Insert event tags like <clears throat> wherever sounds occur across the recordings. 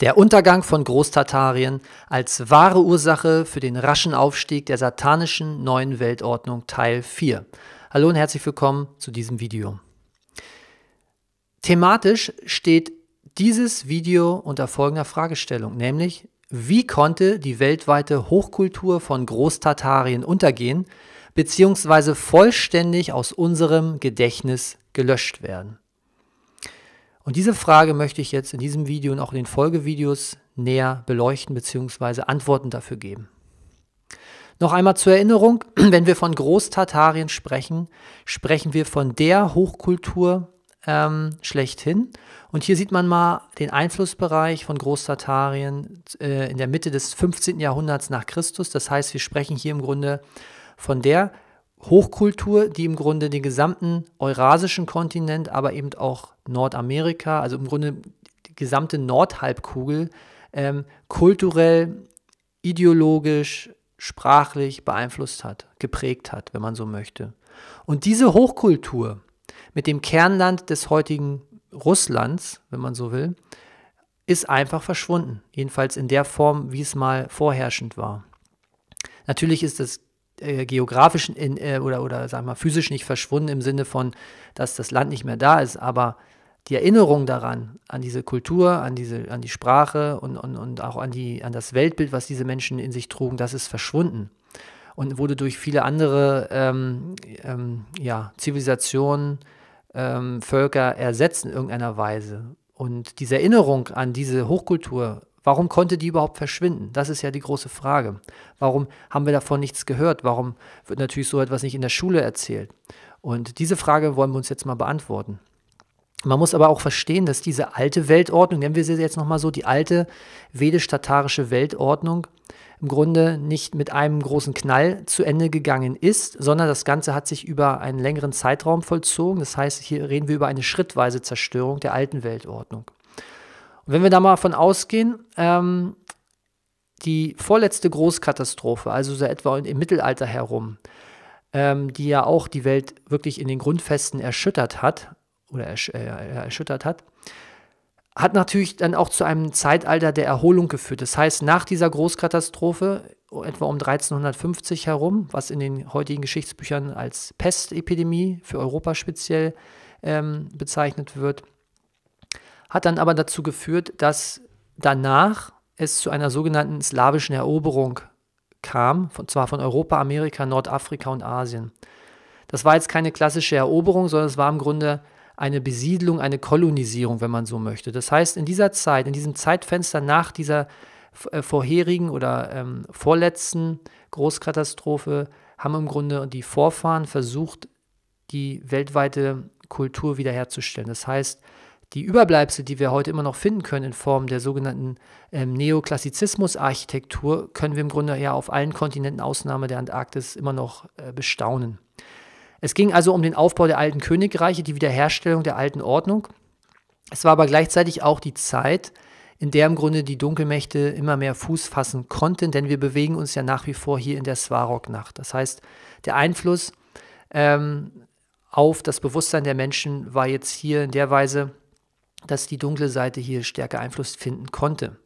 Der Untergang von Großtatarien als wahre Ursache für den raschen Aufstieg der satanischen neuen Weltordnung Teil 4. Hallo und herzlich willkommen zu diesem Video. Thematisch steht dieses Video unter folgender Fragestellung, nämlich wie konnte die weltweite Hochkultur von Großtatarien untergehen bzw. vollständig aus unserem Gedächtnis gelöscht werden? Und diese Frage möchte ich jetzt in diesem Video und auch in den Folgevideos näher beleuchten bzw. Antworten dafür geben. Noch einmal zur Erinnerung, <clears throat> wenn wir von Großtatarien sprechen, sprechen wir von der Hochkultur ähm, schlechthin. Und hier sieht man mal den Einflussbereich von Großtatarien äh, in der Mitte des 15. Jahrhunderts nach Christus. Das heißt, wir sprechen hier im Grunde von der Hochkultur, die im Grunde den gesamten eurasischen Kontinent, aber eben auch Nordamerika, also im Grunde die gesamte Nordhalbkugel, ähm, kulturell, ideologisch, sprachlich beeinflusst hat, geprägt hat, wenn man so möchte. Und diese Hochkultur mit dem Kernland des heutigen Russlands, wenn man so will, ist einfach verschwunden. Jedenfalls in der Form, wie es mal vorherrschend war. Natürlich ist das äh, geografischen in, äh, oder, oder sagen wir mal, physisch nicht verschwunden im Sinne von, dass das Land nicht mehr da ist, aber die Erinnerung daran, an diese Kultur, an, diese, an die Sprache und, und, und auch an, die, an das Weltbild, was diese Menschen in sich trugen, das ist verschwunden und wurde durch viele andere ähm, ähm, ja, Zivilisationen, ähm, Völker ersetzt in irgendeiner Weise. Und diese Erinnerung an diese Hochkultur Warum konnte die überhaupt verschwinden? Das ist ja die große Frage. Warum haben wir davon nichts gehört? Warum wird natürlich so etwas nicht in der Schule erzählt? Und diese Frage wollen wir uns jetzt mal beantworten. Man muss aber auch verstehen, dass diese alte Weltordnung, nennen wir sie jetzt nochmal so, die alte vedisch-tatarische Weltordnung, im Grunde nicht mit einem großen Knall zu Ende gegangen ist, sondern das Ganze hat sich über einen längeren Zeitraum vollzogen. Das heißt, hier reden wir über eine schrittweise Zerstörung der alten Weltordnung. Und wenn wir da mal von ausgehen, ähm, die vorletzte Großkatastrophe, also so etwa im Mittelalter herum, ähm, die ja auch die Welt wirklich in den Grundfesten erschüttert hat, oder ersch äh, erschüttert hat, hat natürlich dann auch zu einem Zeitalter der Erholung geführt. Das heißt, nach dieser Großkatastrophe, etwa um 1350 herum, was in den heutigen Geschichtsbüchern als Pestepidemie für Europa speziell ähm, bezeichnet wird, hat dann aber dazu geführt, dass danach es zu einer sogenannten slawischen Eroberung kam, von, zwar von Europa, Amerika, Nordafrika und Asien. Das war jetzt keine klassische Eroberung, sondern es war im Grunde eine Besiedlung, eine Kolonisierung, wenn man so möchte. Das heißt, in dieser Zeit, in diesem Zeitfenster nach dieser äh, vorherigen oder ähm, vorletzten Großkatastrophe, haben im Grunde die Vorfahren versucht, die weltweite Kultur wiederherzustellen. Das heißt, die Überbleibsel, die wir heute immer noch finden können in Form der sogenannten ähm, Neoklassizismus-Architektur, können wir im Grunde ja auf allen Kontinenten, Ausnahme der Antarktis, immer noch äh, bestaunen. Es ging also um den Aufbau der alten Königreiche, die Wiederherstellung der alten Ordnung. Es war aber gleichzeitig auch die Zeit, in der im Grunde die Dunkelmächte immer mehr Fuß fassen konnten, denn wir bewegen uns ja nach wie vor hier in der Swarog-Nacht. Das heißt, der Einfluss ähm, auf das Bewusstsein der Menschen war jetzt hier in der Weise dass die dunkle Seite hier stärker Einfluss finden konnte.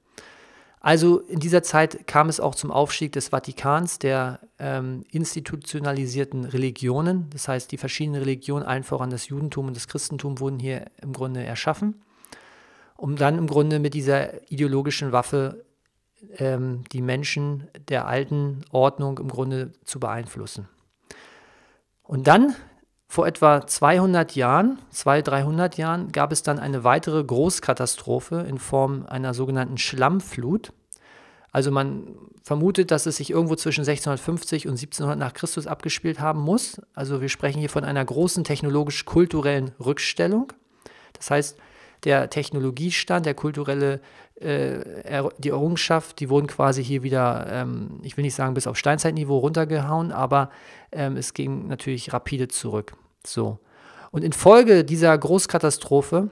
Also in dieser Zeit kam es auch zum Aufstieg des Vatikans, der ähm, institutionalisierten Religionen. Das heißt, die verschiedenen Religionen, allen voran das Judentum und das Christentum, wurden hier im Grunde erschaffen, um dann im Grunde mit dieser ideologischen Waffe ähm, die Menschen der alten Ordnung im Grunde zu beeinflussen. Und dann vor etwa 200 Jahren, 200, 300 Jahren, gab es dann eine weitere Großkatastrophe in Form einer sogenannten Schlammflut. Also man vermutet, dass es sich irgendwo zwischen 1650 und 1700 nach Christus abgespielt haben muss. Also wir sprechen hier von einer großen technologisch-kulturellen Rückstellung. Das heißt, der Technologiestand, der kulturelle, äh, die Errungenschaft, die wurden quasi hier wieder, ähm, ich will nicht sagen bis auf Steinzeitniveau runtergehauen, aber ähm, es ging natürlich rapide zurück. So. Und infolge dieser Großkatastrophe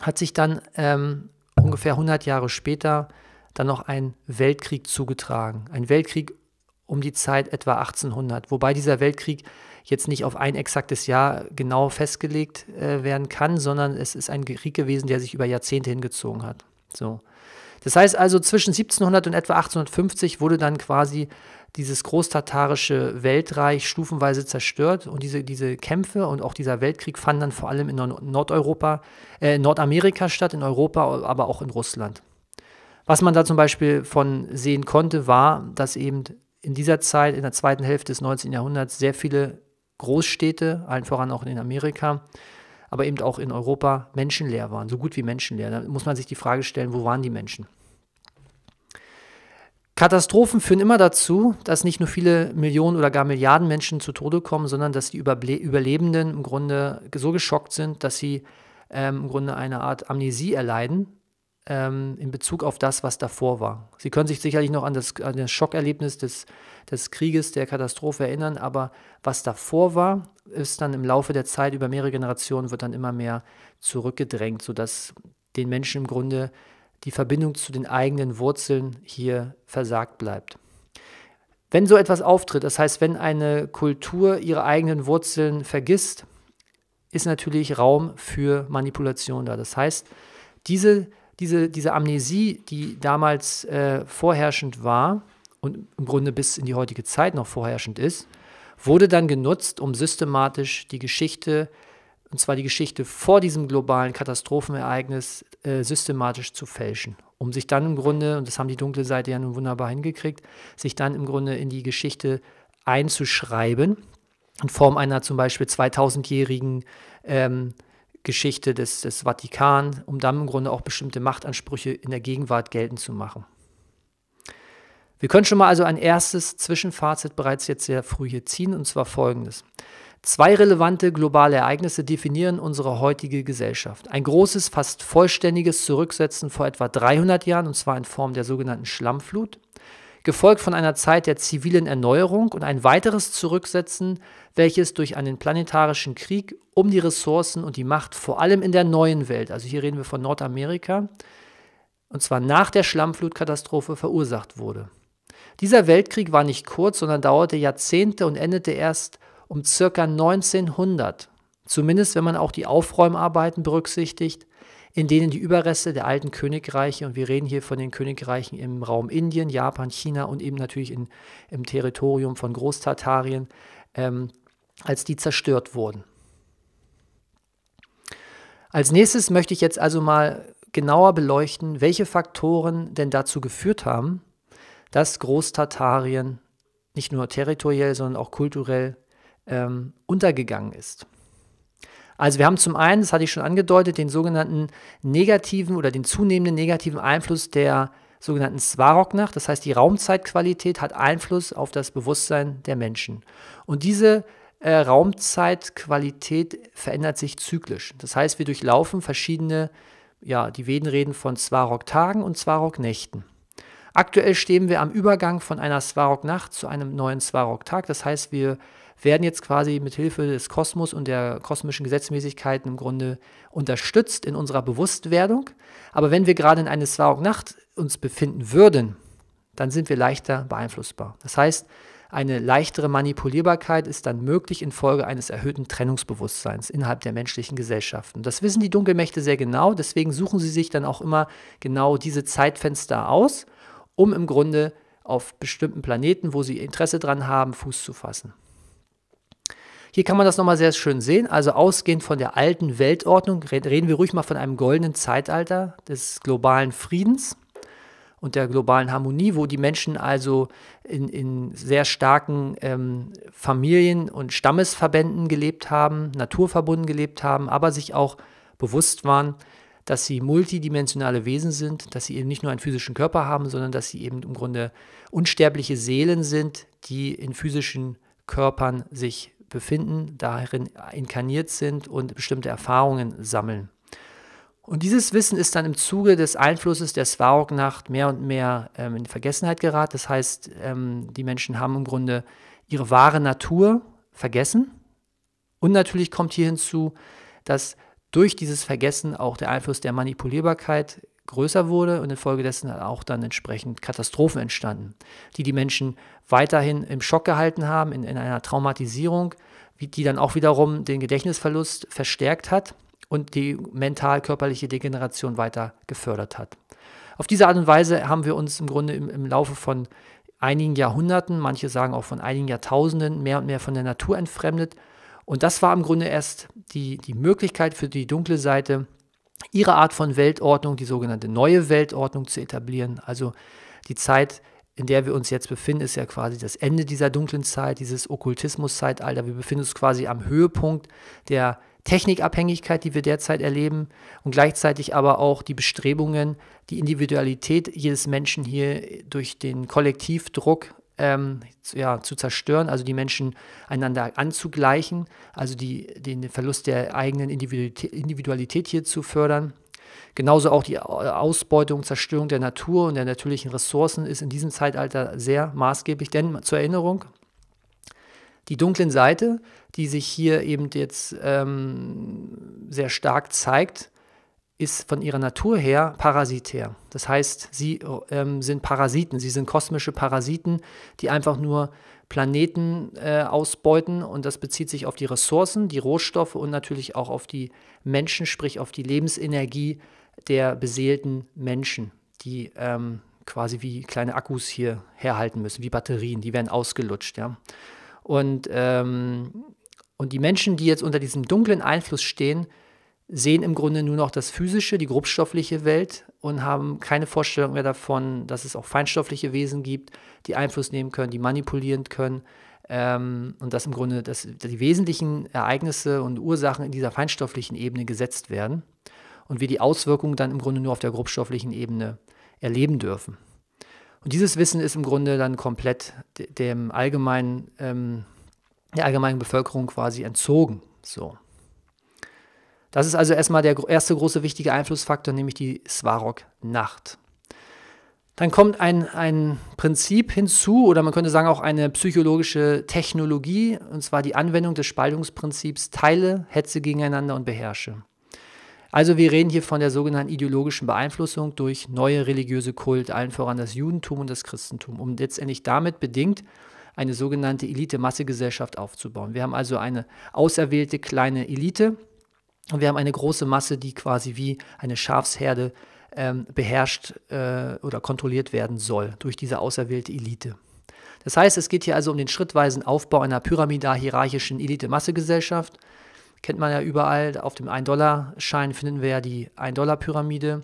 hat sich dann ähm, ungefähr 100 Jahre später dann noch ein Weltkrieg zugetragen. Ein Weltkrieg um die Zeit etwa 1800, wobei dieser Weltkrieg jetzt nicht auf ein exaktes Jahr genau festgelegt äh, werden kann, sondern es ist ein Krieg gewesen, der sich über Jahrzehnte hingezogen hat. So. Das heißt also, zwischen 1700 und etwa 1850 wurde dann quasi dieses großtatarische Weltreich stufenweise zerstört und diese, diese Kämpfe und auch dieser Weltkrieg fanden dann vor allem in Nordeuropa, äh, Nordamerika statt, in Europa, aber auch in Russland. Was man da zum Beispiel von sehen konnte, war, dass eben in dieser Zeit, in der zweiten Hälfte des 19. Jahrhunderts, sehr viele Großstädte, allen voran auch in Amerika, aber eben auch in Europa menschenleer waren, so gut wie menschenleer. Da muss man sich die Frage stellen, wo waren die Menschen? Katastrophen führen immer dazu, dass nicht nur viele Millionen oder gar Milliarden Menschen zu Tode kommen, sondern dass die Überlebenden im Grunde so geschockt sind, dass sie ähm, im Grunde eine Art Amnesie erleiden ähm, in Bezug auf das, was davor war. Sie können sich sicherlich noch an das, an das Schockerlebnis des, des Krieges, der Katastrophe erinnern, aber was davor war, ist dann im Laufe der Zeit über mehrere Generationen, wird dann immer mehr zurückgedrängt, sodass den Menschen im Grunde die Verbindung zu den eigenen Wurzeln hier versagt bleibt. Wenn so etwas auftritt, das heißt, wenn eine Kultur ihre eigenen Wurzeln vergisst, ist natürlich Raum für Manipulation da. Das heißt, diese diese, diese Amnesie, die damals äh, vorherrschend war und im Grunde bis in die heutige Zeit noch vorherrschend ist, wurde dann genutzt, um systematisch die Geschichte, und zwar die Geschichte vor diesem globalen Katastrophenereignis, äh, systematisch zu fälschen. Um sich dann im Grunde, und das haben die dunkle Seite ja nun wunderbar hingekriegt, sich dann im Grunde in die Geschichte einzuschreiben, in Form einer zum Beispiel 2000-jährigen ähm, Geschichte des, des Vatikan, um dann im Grunde auch bestimmte Machtansprüche in der Gegenwart geltend zu machen. Wir können schon mal also ein erstes Zwischenfazit bereits jetzt sehr früh hier ziehen, und zwar folgendes. Zwei relevante globale Ereignisse definieren unsere heutige Gesellschaft. Ein großes, fast vollständiges Zurücksetzen vor etwa 300 Jahren, und zwar in Form der sogenannten Schlammflut gefolgt von einer Zeit der zivilen Erneuerung und ein weiteres Zurücksetzen, welches durch einen planetarischen Krieg um die Ressourcen und die Macht vor allem in der neuen Welt, also hier reden wir von Nordamerika, und zwar nach der Schlammflutkatastrophe verursacht wurde. Dieser Weltkrieg war nicht kurz, sondern dauerte Jahrzehnte und endete erst um ca. 1900, zumindest wenn man auch die Aufräumarbeiten berücksichtigt, in denen die Überreste der alten Königreiche, und wir reden hier von den Königreichen im Raum Indien, Japan, China und eben natürlich in, im Territorium von Großtartarien, ähm, als die zerstört wurden. Als nächstes möchte ich jetzt also mal genauer beleuchten, welche Faktoren denn dazu geführt haben, dass Großtartarien nicht nur territoriell, sondern auch kulturell ähm, untergegangen ist. Also wir haben zum einen, das hatte ich schon angedeutet, den sogenannten negativen oder den zunehmenden negativen Einfluss der sogenannten Svarog-Nacht. Das heißt, die Raumzeitqualität hat Einfluss auf das Bewusstsein der Menschen. Und diese äh, Raumzeitqualität verändert sich zyklisch. Das heißt, wir durchlaufen verschiedene, ja, die Veden reden von Svarog-Tagen und Svarog-Nächten. Aktuell stehen wir am Übergang von einer Svarog-Nacht zu einem neuen Svarog-Tag. Das heißt, wir werden jetzt quasi mit Hilfe des Kosmos und der kosmischen Gesetzmäßigkeiten im Grunde unterstützt in unserer Bewusstwerdung. Aber wenn wir gerade in einer Swaog-Nacht uns befinden würden, dann sind wir leichter beeinflussbar. Das heißt, eine leichtere Manipulierbarkeit ist dann möglich infolge eines erhöhten Trennungsbewusstseins innerhalb der menschlichen Gesellschaften. Das wissen die Dunkelmächte sehr genau, deswegen suchen sie sich dann auch immer genau diese Zeitfenster aus, um im Grunde auf bestimmten Planeten, wo sie Interesse dran haben, Fuß zu fassen. Hier kann man das nochmal sehr schön sehen. Also ausgehend von der alten Weltordnung reden wir ruhig mal von einem goldenen Zeitalter des globalen Friedens und der globalen Harmonie, wo die Menschen also in, in sehr starken ähm, Familien- und Stammesverbänden gelebt haben, Naturverbunden gelebt haben, aber sich auch bewusst waren, dass sie multidimensionale Wesen sind, dass sie eben nicht nur einen physischen Körper haben, sondern dass sie eben im Grunde unsterbliche Seelen sind, die in physischen Körpern sich befinden, darin inkarniert sind und bestimmte Erfahrungen sammeln. Und dieses Wissen ist dann im Zuge des Einflusses der Svarognacht mehr und mehr ähm, in Vergessenheit geraten. Das heißt, ähm, die Menschen haben im Grunde ihre wahre Natur vergessen. Und natürlich kommt hier hinzu, dass durch dieses Vergessen auch der Einfluss der Manipulierbarkeit größer wurde und infolgedessen auch dann entsprechend Katastrophen entstanden, die die Menschen weiterhin im Schock gehalten haben, in, in einer Traumatisierung, die dann auch wiederum den Gedächtnisverlust verstärkt hat und die mental-körperliche Degeneration weiter gefördert hat. Auf diese Art und Weise haben wir uns im Grunde im, im Laufe von einigen Jahrhunderten, manche sagen auch von einigen Jahrtausenden, mehr und mehr von der Natur entfremdet. Und das war im Grunde erst die, die Möglichkeit für die dunkle Seite, ihre Art von Weltordnung, die sogenannte neue Weltordnung zu etablieren. Also die Zeit, in der wir uns jetzt befinden, ist ja quasi das Ende dieser dunklen Zeit, dieses Okkultismus-Zeitalter. Wir befinden uns quasi am Höhepunkt der Technikabhängigkeit, die wir derzeit erleben und gleichzeitig aber auch die Bestrebungen, die Individualität jedes Menschen hier durch den Kollektivdruck ähm, zu, ja, zu zerstören, also die Menschen einander anzugleichen, also die, den Verlust der eigenen Individualität hier zu fördern. Genauso auch die Ausbeutung, Zerstörung der Natur und der natürlichen Ressourcen ist in diesem Zeitalter sehr maßgeblich. Denn zur Erinnerung, die dunklen Seite, die sich hier eben jetzt ähm, sehr stark zeigt, ist von ihrer Natur her parasitär. Das heißt, sie ähm, sind Parasiten, sie sind kosmische Parasiten, die einfach nur Planeten äh, ausbeuten und das bezieht sich auf die Ressourcen, die Rohstoffe und natürlich auch auf die Menschen, sprich auf die Lebensenergie der beseelten Menschen, die ähm, quasi wie kleine Akkus hier herhalten müssen, wie Batterien, die werden ausgelutscht. Ja? Und, ähm, und die Menschen, die jetzt unter diesem dunklen Einfluss stehen, sehen im Grunde nur noch das physische, die grobstoffliche Welt und haben keine Vorstellung mehr davon, dass es auch feinstoffliche Wesen gibt, die Einfluss nehmen können, die manipulieren können. Ähm, und dass im Grunde dass die wesentlichen Ereignisse und Ursachen in dieser feinstofflichen Ebene gesetzt werden und wir die Auswirkungen dann im Grunde nur auf der grobstofflichen Ebene erleben dürfen. Und dieses Wissen ist im Grunde dann komplett dem allgemeinen, ähm, der allgemeinen Bevölkerung quasi entzogen. So. Das ist also erstmal der erste große wichtige Einflussfaktor, nämlich die Svarog-Nacht. Dann kommt ein, ein Prinzip hinzu oder man könnte sagen auch eine psychologische Technologie, und zwar die Anwendung des Spaltungsprinzips Teile, Hetze gegeneinander und Beherrsche. Also wir reden hier von der sogenannten ideologischen Beeinflussung durch neue religiöse Kult, allen voran das Judentum und das Christentum, um letztendlich damit bedingt eine sogenannte Elite-Masse-Gesellschaft aufzubauen. Wir haben also eine auserwählte kleine Elite, und wir haben eine große Masse, die quasi wie eine Schafsherde ähm, beherrscht äh, oder kontrolliert werden soll durch diese auserwählte Elite. Das heißt, es geht hier also um den schrittweisen Aufbau einer pyramidal hierarchischen Elite-Massegesellschaft. Kennt man ja überall, auf dem 1-Dollar-Schein finden wir ja die 1-Dollar-Pyramide.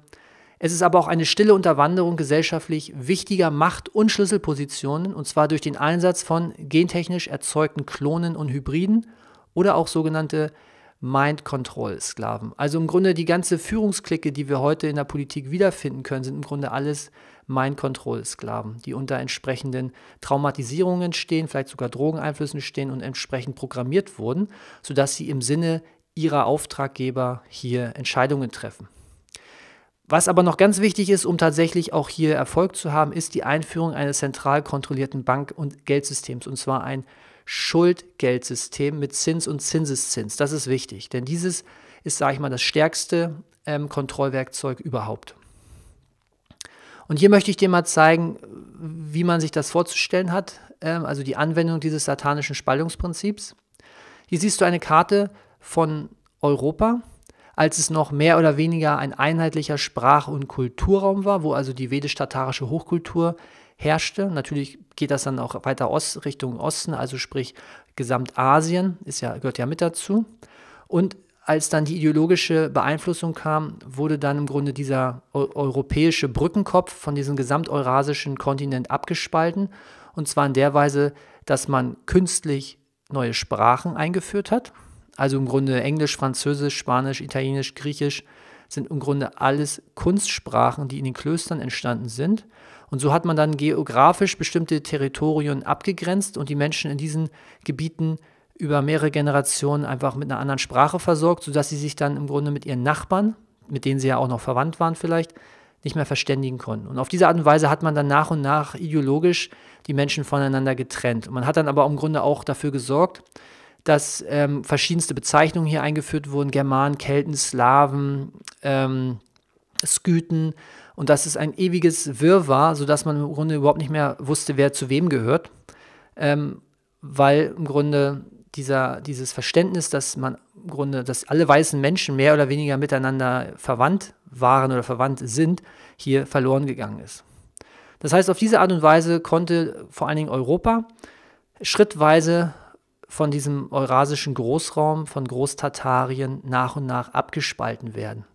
Es ist aber auch eine stille Unterwanderung gesellschaftlich wichtiger Macht- und Schlüsselpositionen, und zwar durch den Einsatz von gentechnisch erzeugten Klonen und Hybriden oder auch sogenannte Mind Control Sklaven. Also im Grunde die ganze Führungsklicke, die wir heute in der Politik wiederfinden können, sind im Grunde alles Mind Control Sklaven, die unter entsprechenden Traumatisierungen stehen, vielleicht sogar Drogeneinflüssen stehen und entsprechend programmiert wurden, sodass sie im Sinne ihrer Auftraggeber hier Entscheidungen treffen. Was aber noch ganz wichtig ist, um tatsächlich auch hier Erfolg zu haben, ist die Einführung eines zentral kontrollierten Bank- und Geldsystems, und zwar ein Schuldgeldsystem mit Zins und Zinseszins. Das ist wichtig, denn dieses ist, sage ich mal, das stärkste ähm, Kontrollwerkzeug überhaupt. Und hier möchte ich dir mal zeigen, wie man sich das vorzustellen hat, ähm, also die Anwendung dieses satanischen Spaltungsprinzips. Hier siehst du eine Karte von Europa, als es noch mehr oder weniger ein einheitlicher Sprach- und Kulturraum war, wo also die vedisch-tatarische Hochkultur herrschte. Natürlich geht das dann auch weiter Ost, Richtung Osten, also sprich Gesamtasien, ist ja, gehört ja mit dazu. Und als dann die ideologische Beeinflussung kam, wurde dann im Grunde dieser europäische Brückenkopf von diesem gesamteurasischen Kontinent abgespalten. Und zwar in der Weise, dass man künstlich neue Sprachen eingeführt hat. Also im Grunde Englisch, Französisch, Spanisch, Italienisch, Griechisch sind im Grunde alles Kunstsprachen, die in den Klöstern entstanden sind. Und so hat man dann geografisch bestimmte Territorien abgegrenzt und die Menschen in diesen Gebieten über mehrere Generationen einfach mit einer anderen Sprache versorgt, sodass sie sich dann im Grunde mit ihren Nachbarn, mit denen sie ja auch noch verwandt waren vielleicht, nicht mehr verständigen konnten. Und auf diese Art und Weise hat man dann nach und nach ideologisch die Menschen voneinander getrennt. Und man hat dann aber im Grunde auch dafür gesorgt, dass ähm, verschiedenste Bezeichnungen hier eingeführt wurden: Germanen, Kelten, Slawen, ähm, Skythen und das ist ein ewiges Wirrwarr, sodass man im Grunde überhaupt nicht mehr wusste, wer zu wem gehört. Ähm, weil im Grunde dieser, dieses Verständnis, dass man im Grunde, dass alle weißen Menschen mehr oder weniger miteinander verwandt waren oder verwandt sind, hier verloren gegangen ist. Das heißt, auf diese Art und Weise konnte vor allen Dingen Europa schrittweise von diesem eurasischen Großraum, von Großtatarien nach und nach abgespalten werden.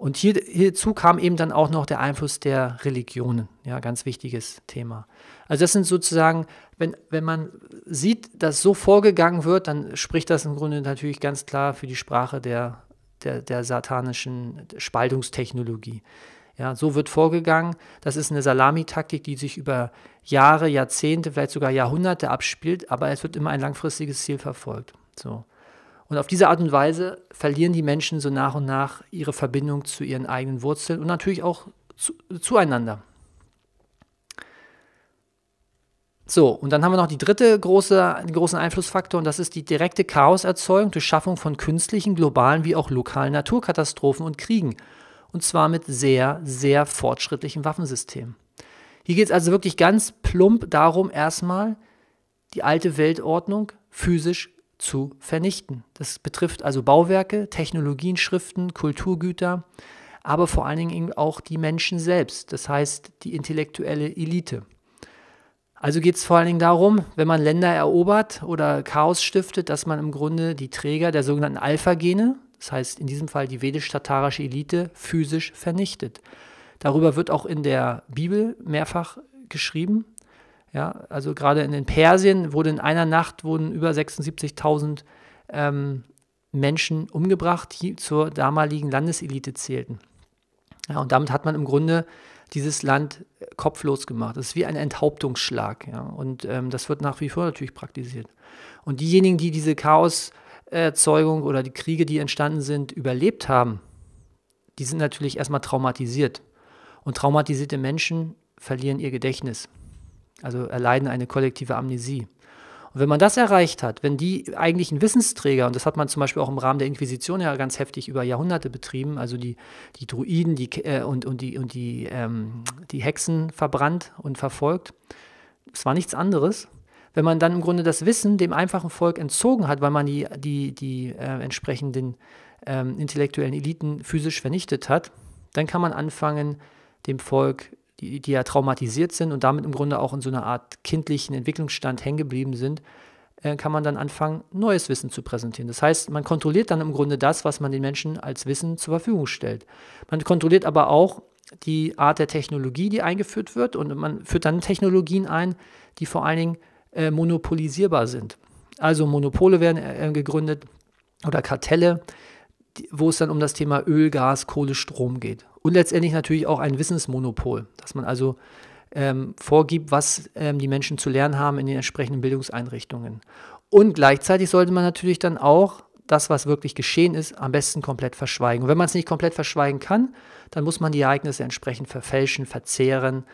Und hier, hierzu kam eben dann auch noch der Einfluss der Religionen, ja, ganz wichtiges Thema. Also das sind sozusagen, wenn, wenn man sieht, dass so vorgegangen wird, dann spricht das im Grunde natürlich ganz klar für die Sprache der, der, der satanischen Spaltungstechnologie. Ja, so wird vorgegangen. Das ist eine Salamitaktik, die sich über Jahre, Jahrzehnte, vielleicht sogar Jahrhunderte abspielt, aber es wird immer ein langfristiges Ziel verfolgt. So. Und auf diese Art und Weise verlieren die Menschen so nach und nach ihre Verbindung zu ihren eigenen Wurzeln und natürlich auch zu, zueinander. So, und dann haben wir noch die dritte große, den großen Einflussfaktor und das ist die direkte Chaoserzeugung durch Schaffung von künstlichen, globalen wie auch lokalen Naturkatastrophen und Kriegen. Und zwar mit sehr, sehr fortschrittlichen Waffensystemen. Hier geht es also wirklich ganz plump darum, erstmal die alte Weltordnung physisch zu vernichten. Das betrifft also Bauwerke, Technologien, Schriften, Kulturgüter, aber vor allen Dingen auch die Menschen selbst, das heißt die intellektuelle Elite. Also geht es vor allen Dingen darum, wenn man Länder erobert oder Chaos stiftet, dass man im Grunde die Träger der sogenannten Alpha-Gene, das heißt in diesem Fall die vedisch-tatarische Elite, physisch vernichtet. Darüber wird auch in der Bibel mehrfach geschrieben. Ja, also gerade in den Persien wurde in einer Nacht wurden über 76.000 ähm, Menschen umgebracht, die zur damaligen Landeselite zählten. Ja, und damit hat man im Grunde dieses Land äh, kopflos gemacht. Das ist wie ein Enthauptungsschlag. Ja, und ähm, das wird nach wie vor natürlich praktiziert. Und diejenigen, die diese Chaoserzeugung oder die Kriege, die entstanden sind, überlebt haben, die sind natürlich erstmal traumatisiert. Und traumatisierte Menschen verlieren ihr Gedächtnis also erleiden eine kollektive Amnesie. Und wenn man das erreicht hat, wenn die eigentlichen Wissensträger, und das hat man zum Beispiel auch im Rahmen der Inquisition ja ganz heftig über Jahrhunderte betrieben, also die, die Druiden die, äh, und, und, die, und die, ähm, die Hexen verbrannt und verfolgt, es war nichts anderes. Wenn man dann im Grunde das Wissen dem einfachen Volk entzogen hat, weil man die, die, die äh, entsprechenden ähm, intellektuellen Eliten physisch vernichtet hat, dann kann man anfangen, dem Volk die, die ja traumatisiert sind und damit im Grunde auch in so einer Art kindlichen Entwicklungsstand hängen geblieben sind, äh, kann man dann anfangen, neues Wissen zu präsentieren. Das heißt, man kontrolliert dann im Grunde das, was man den Menschen als Wissen zur Verfügung stellt. Man kontrolliert aber auch die Art der Technologie, die eingeführt wird und man führt dann Technologien ein, die vor allen Dingen äh, monopolisierbar sind. Also Monopole werden äh, gegründet oder Kartelle, die, wo es dann um das Thema Öl, Gas, Kohle, Strom geht und letztendlich natürlich auch ein Wissensmonopol, dass man also ähm, vorgibt, was ähm, die Menschen zu lernen haben in den entsprechenden Bildungseinrichtungen. Und gleichzeitig sollte man natürlich dann auch das, was wirklich geschehen ist, am besten komplett verschweigen. Und wenn man es nicht komplett verschweigen kann, dann muss man die Ereignisse entsprechend verfälschen, verzehren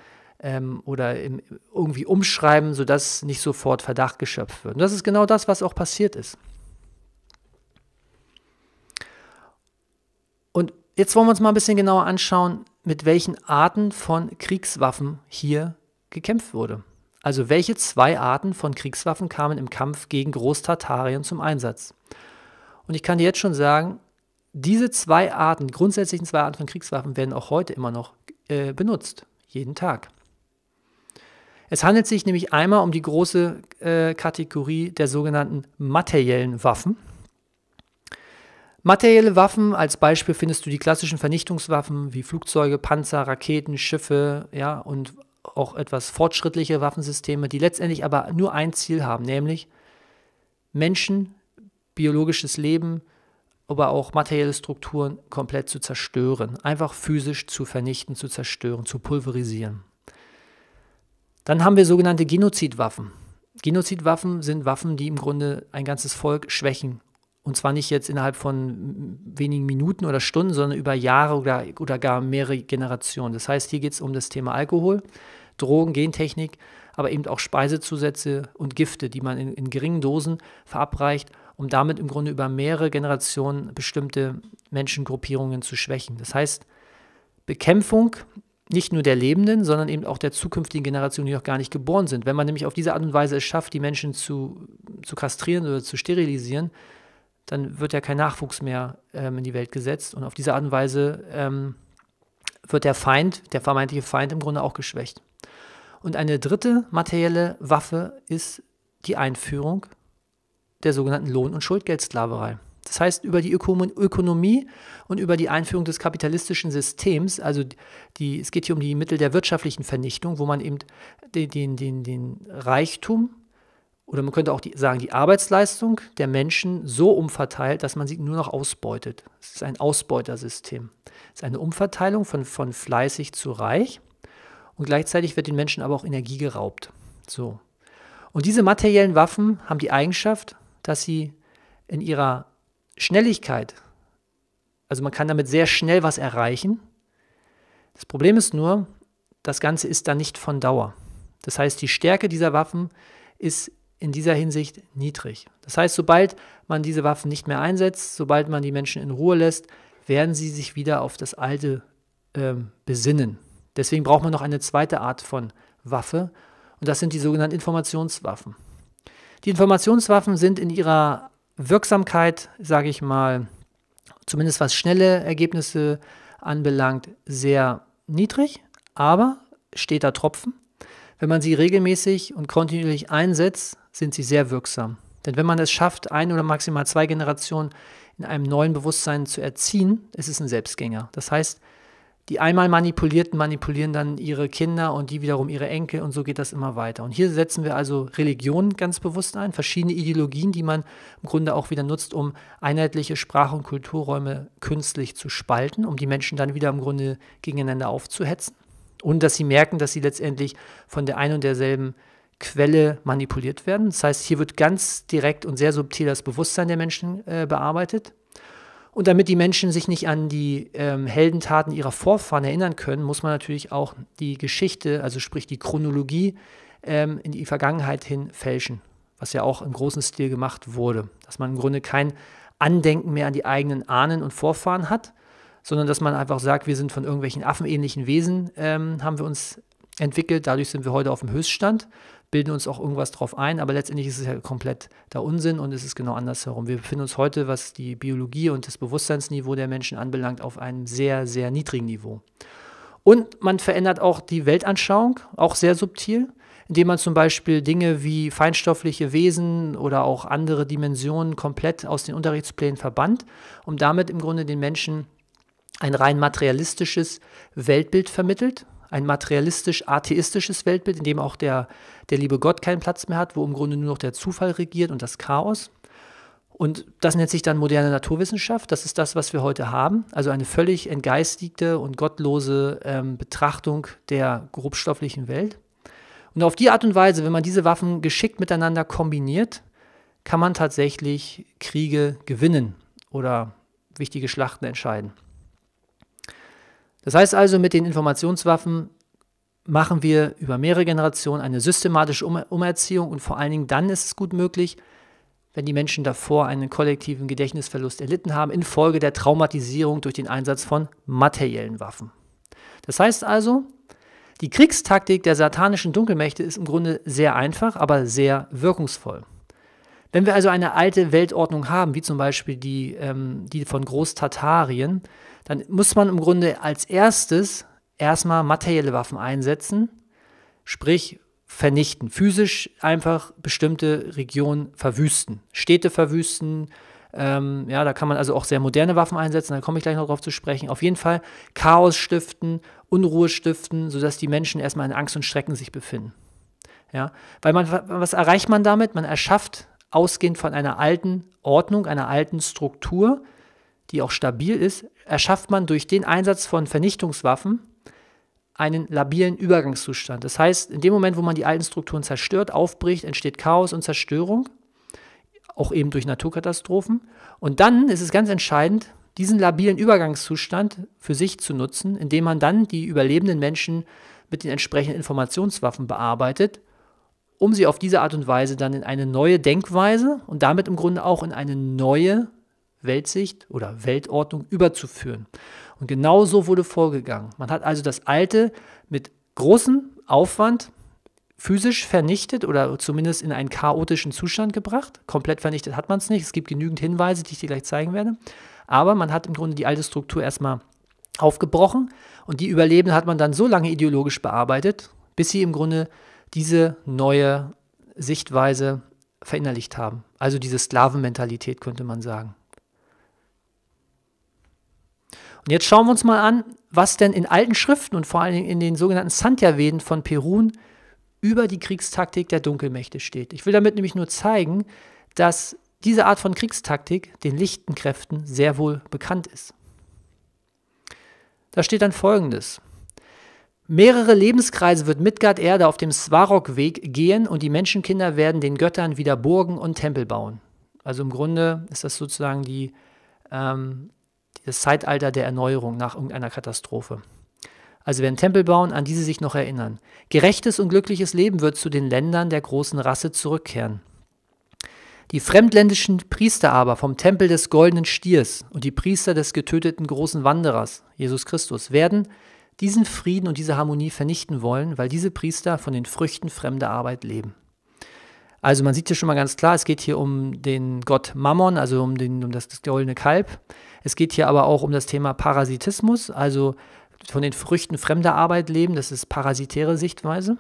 ähm, oder im, irgendwie umschreiben, sodass nicht sofort Verdacht geschöpft wird. Und das ist genau das, was auch passiert ist. Jetzt wollen wir uns mal ein bisschen genauer anschauen, mit welchen Arten von Kriegswaffen hier gekämpft wurde. Also welche zwei Arten von Kriegswaffen kamen im Kampf gegen Großtartarien zum Einsatz? Und ich kann dir jetzt schon sagen, diese zwei Arten, grundsätzlichen zwei Arten von Kriegswaffen werden auch heute immer noch äh, benutzt, jeden Tag. Es handelt sich nämlich einmal um die große äh, Kategorie der sogenannten materiellen Waffen. Materielle Waffen, als Beispiel findest du die klassischen Vernichtungswaffen wie Flugzeuge, Panzer, Raketen, Schiffe, ja, und auch etwas fortschrittliche Waffensysteme, die letztendlich aber nur ein Ziel haben, nämlich Menschen, biologisches Leben, aber auch materielle Strukturen komplett zu zerstören, einfach physisch zu vernichten, zu zerstören, zu pulverisieren. Dann haben wir sogenannte Genozidwaffen. Genozidwaffen sind Waffen, die im Grunde ein ganzes Volk schwächen, und zwar nicht jetzt innerhalb von wenigen Minuten oder Stunden, sondern über Jahre oder, oder gar mehrere Generationen. Das heißt, hier geht es um das Thema Alkohol, Drogen, Gentechnik, aber eben auch Speisezusätze und Gifte, die man in, in geringen Dosen verabreicht, um damit im Grunde über mehrere Generationen bestimmte Menschengruppierungen zu schwächen. Das heißt, Bekämpfung nicht nur der Lebenden, sondern eben auch der zukünftigen Generation, die noch gar nicht geboren sind. Wenn man nämlich auf diese Art und Weise es schafft, die Menschen zu, zu kastrieren oder zu sterilisieren, dann wird ja kein Nachwuchs mehr ähm, in die Welt gesetzt. Und auf diese Art und Weise ähm, wird der Feind, der vermeintliche Feind, im Grunde auch geschwächt. Und eine dritte materielle Waffe ist die Einführung der sogenannten Lohn- und Schuldgeldsklaverei. Das heißt, über die Ökonomie und über die Einführung des kapitalistischen Systems, also die, es geht hier um die Mittel der wirtschaftlichen Vernichtung, wo man eben den, den, den, den Reichtum oder man könnte auch die, sagen, die Arbeitsleistung der Menschen so umverteilt, dass man sie nur noch ausbeutet. Es ist ein Ausbeutersystem. Es ist eine Umverteilung von, von fleißig zu reich und gleichzeitig wird den Menschen aber auch Energie geraubt. So. Und diese materiellen Waffen haben die Eigenschaft, dass sie in ihrer Schnelligkeit, also man kann damit sehr schnell was erreichen. Das Problem ist nur, das Ganze ist dann nicht von Dauer. Das heißt, die Stärke dieser Waffen ist in dieser Hinsicht niedrig. Das heißt, sobald man diese Waffen nicht mehr einsetzt, sobald man die Menschen in Ruhe lässt, werden sie sich wieder auf das Alte äh, besinnen. Deswegen braucht man noch eine zweite Art von Waffe und das sind die sogenannten Informationswaffen. Die Informationswaffen sind in ihrer Wirksamkeit, sage ich mal, zumindest was schnelle Ergebnisse anbelangt, sehr niedrig, aber steter Tropfen. Wenn man sie regelmäßig und kontinuierlich einsetzt, sind sie sehr wirksam. Denn wenn man es schafft, ein oder maximal zwei Generationen in einem neuen Bewusstsein zu erziehen, ist es ein Selbstgänger. Das heißt, die einmal Manipulierten manipulieren dann ihre Kinder und die wiederum ihre Enkel und so geht das immer weiter. Und hier setzen wir also Religionen ganz bewusst ein, verschiedene Ideologien, die man im Grunde auch wieder nutzt, um einheitliche Sprache- und Kulturräume künstlich zu spalten, um die Menschen dann wieder im Grunde gegeneinander aufzuhetzen. Und dass sie merken, dass sie letztendlich von der einen und derselben Quelle manipuliert werden. Das heißt, hier wird ganz direkt und sehr subtil das Bewusstsein der Menschen äh, bearbeitet. Und damit die Menschen sich nicht an die ähm, Heldentaten ihrer Vorfahren erinnern können, muss man natürlich auch die Geschichte, also sprich die Chronologie, ähm, in die Vergangenheit hin fälschen, was ja auch im großen Stil gemacht wurde. Dass man im Grunde kein Andenken mehr an die eigenen Ahnen und Vorfahren hat, sondern dass man einfach sagt, wir sind von irgendwelchen affenähnlichen Wesen, ähm, haben wir uns entwickelt, dadurch sind wir heute auf dem Höchststand bilden uns auch irgendwas drauf ein, aber letztendlich ist es ja komplett der Unsinn und es ist genau andersherum. Wir befinden uns heute, was die Biologie und das Bewusstseinsniveau der Menschen anbelangt, auf einem sehr, sehr niedrigen Niveau. Und man verändert auch die Weltanschauung, auch sehr subtil indem man zum Beispiel Dinge wie feinstoffliche Wesen oder auch andere Dimensionen komplett aus den Unterrichtsplänen verbannt, um damit im Grunde den Menschen ein rein materialistisches Weltbild vermittelt, ein materialistisch-atheistisches Weltbild, in dem auch der, der liebe Gott keinen Platz mehr hat, wo im Grunde nur noch der Zufall regiert und das Chaos. Und das nennt sich dann moderne Naturwissenschaft. Das ist das, was wir heute haben. Also eine völlig entgeistigte und gottlose ähm, Betrachtung der grobstofflichen Welt. Und auf die Art und Weise, wenn man diese Waffen geschickt miteinander kombiniert, kann man tatsächlich Kriege gewinnen oder wichtige Schlachten entscheiden. Das heißt also, mit den Informationswaffen machen wir über mehrere Generationen eine systematische um Umerziehung und vor allen Dingen dann ist es gut möglich, wenn die Menschen davor einen kollektiven Gedächtnisverlust erlitten haben, infolge der Traumatisierung durch den Einsatz von materiellen Waffen. Das heißt also, die Kriegstaktik der satanischen Dunkelmächte ist im Grunde sehr einfach, aber sehr wirkungsvoll. Wenn wir also eine alte Weltordnung haben, wie zum Beispiel die, ähm, die von Großtatarien, dann muss man im Grunde als erstes erstmal materielle Waffen einsetzen, sprich vernichten, physisch einfach bestimmte Regionen verwüsten, Städte verwüsten. Ähm, ja, da kann man also auch sehr moderne Waffen einsetzen, da komme ich gleich noch drauf zu sprechen. Auf jeden Fall Chaos stiften, Unruhe stiften, sodass die Menschen erstmal in Angst und Schrecken sich befinden. Ja, weil man, was erreicht man damit? Man erschafft ausgehend von einer alten Ordnung, einer alten Struktur, die auch stabil ist, erschafft man durch den Einsatz von Vernichtungswaffen einen labilen Übergangszustand. Das heißt, in dem Moment, wo man die alten Strukturen zerstört, aufbricht, entsteht Chaos und Zerstörung, auch eben durch Naturkatastrophen. Und dann ist es ganz entscheidend, diesen labilen Übergangszustand für sich zu nutzen, indem man dann die überlebenden Menschen mit den entsprechenden Informationswaffen bearbeitet, um sie auf diese Art und Weise dann in eine neue Denkweise und damit im Grunde auch in eine neue Weltsicht oder Weltordnung überzuführen. Und genau so wurde vorgegangen. Man hat also das Alte mit großem Aufwand physisch vernichtet oder zumindest in einen chaotischen Zustand gebracht. Komplett vernichtet hat man es nicht. Es gibt genügend Hinweise, die ich dir gleich zeigen werde. Aber man hat im Grunde die alte Struktur erstmal aufgebrochen und die Überlebenden hat man dann so lange ideologisch bearbeitet, bis sie im Grunde diese neue Sichtweise verinnerlicht haben. Also diese Sklavenmentalität könnte man sagen. Und jetzt schauen wir uns mal an, was denn in alten Schriften und vor allen Dingen in den sogenannten Santyaveden von Perun über die Kriegstaktik der Dunkelmächte steht. Ich will damit nämlich nur zeigen, dass diese Art von Kriegstaktik den lichten Kräften sehr wohl bekannt ist. Da steht dann folgendes. Mehrere Lebenskreise wird Midgard Erde auf dem Svarok-Weg gehen und die Menschenkinder werden den Göttern wieder Burgen und Tempel bauen. Also im Grunde ist das sozusagen die ähm, das Zeitalter der Erneuerung nach irgendeiner Katastrophe. Also werden Tempel bauen, an die sie sich noch erinnern. Gerechtes und glückliches Leben wird zu den Ländern der großen Rasse zurückkehren. Die fremdländischen Priester aber vom Tempel des goldenen Stiers und die Priester des getöteten großen Wanderers, Jesus Christus, werden diesen Frieden und diese Harmonie vernichten wollen, weil diese Priester von den Früchten fremder Arbeit leben. Also man sieht hier schon mal ganz klar, es geht hier um den Gott Mammon, also um, den, um das, das goldene Kalb, es geht hier aber auch um das Thema Parasitismus, also von den Früchten fremder Arbeit leben, das ist parasitäre Sichtweise.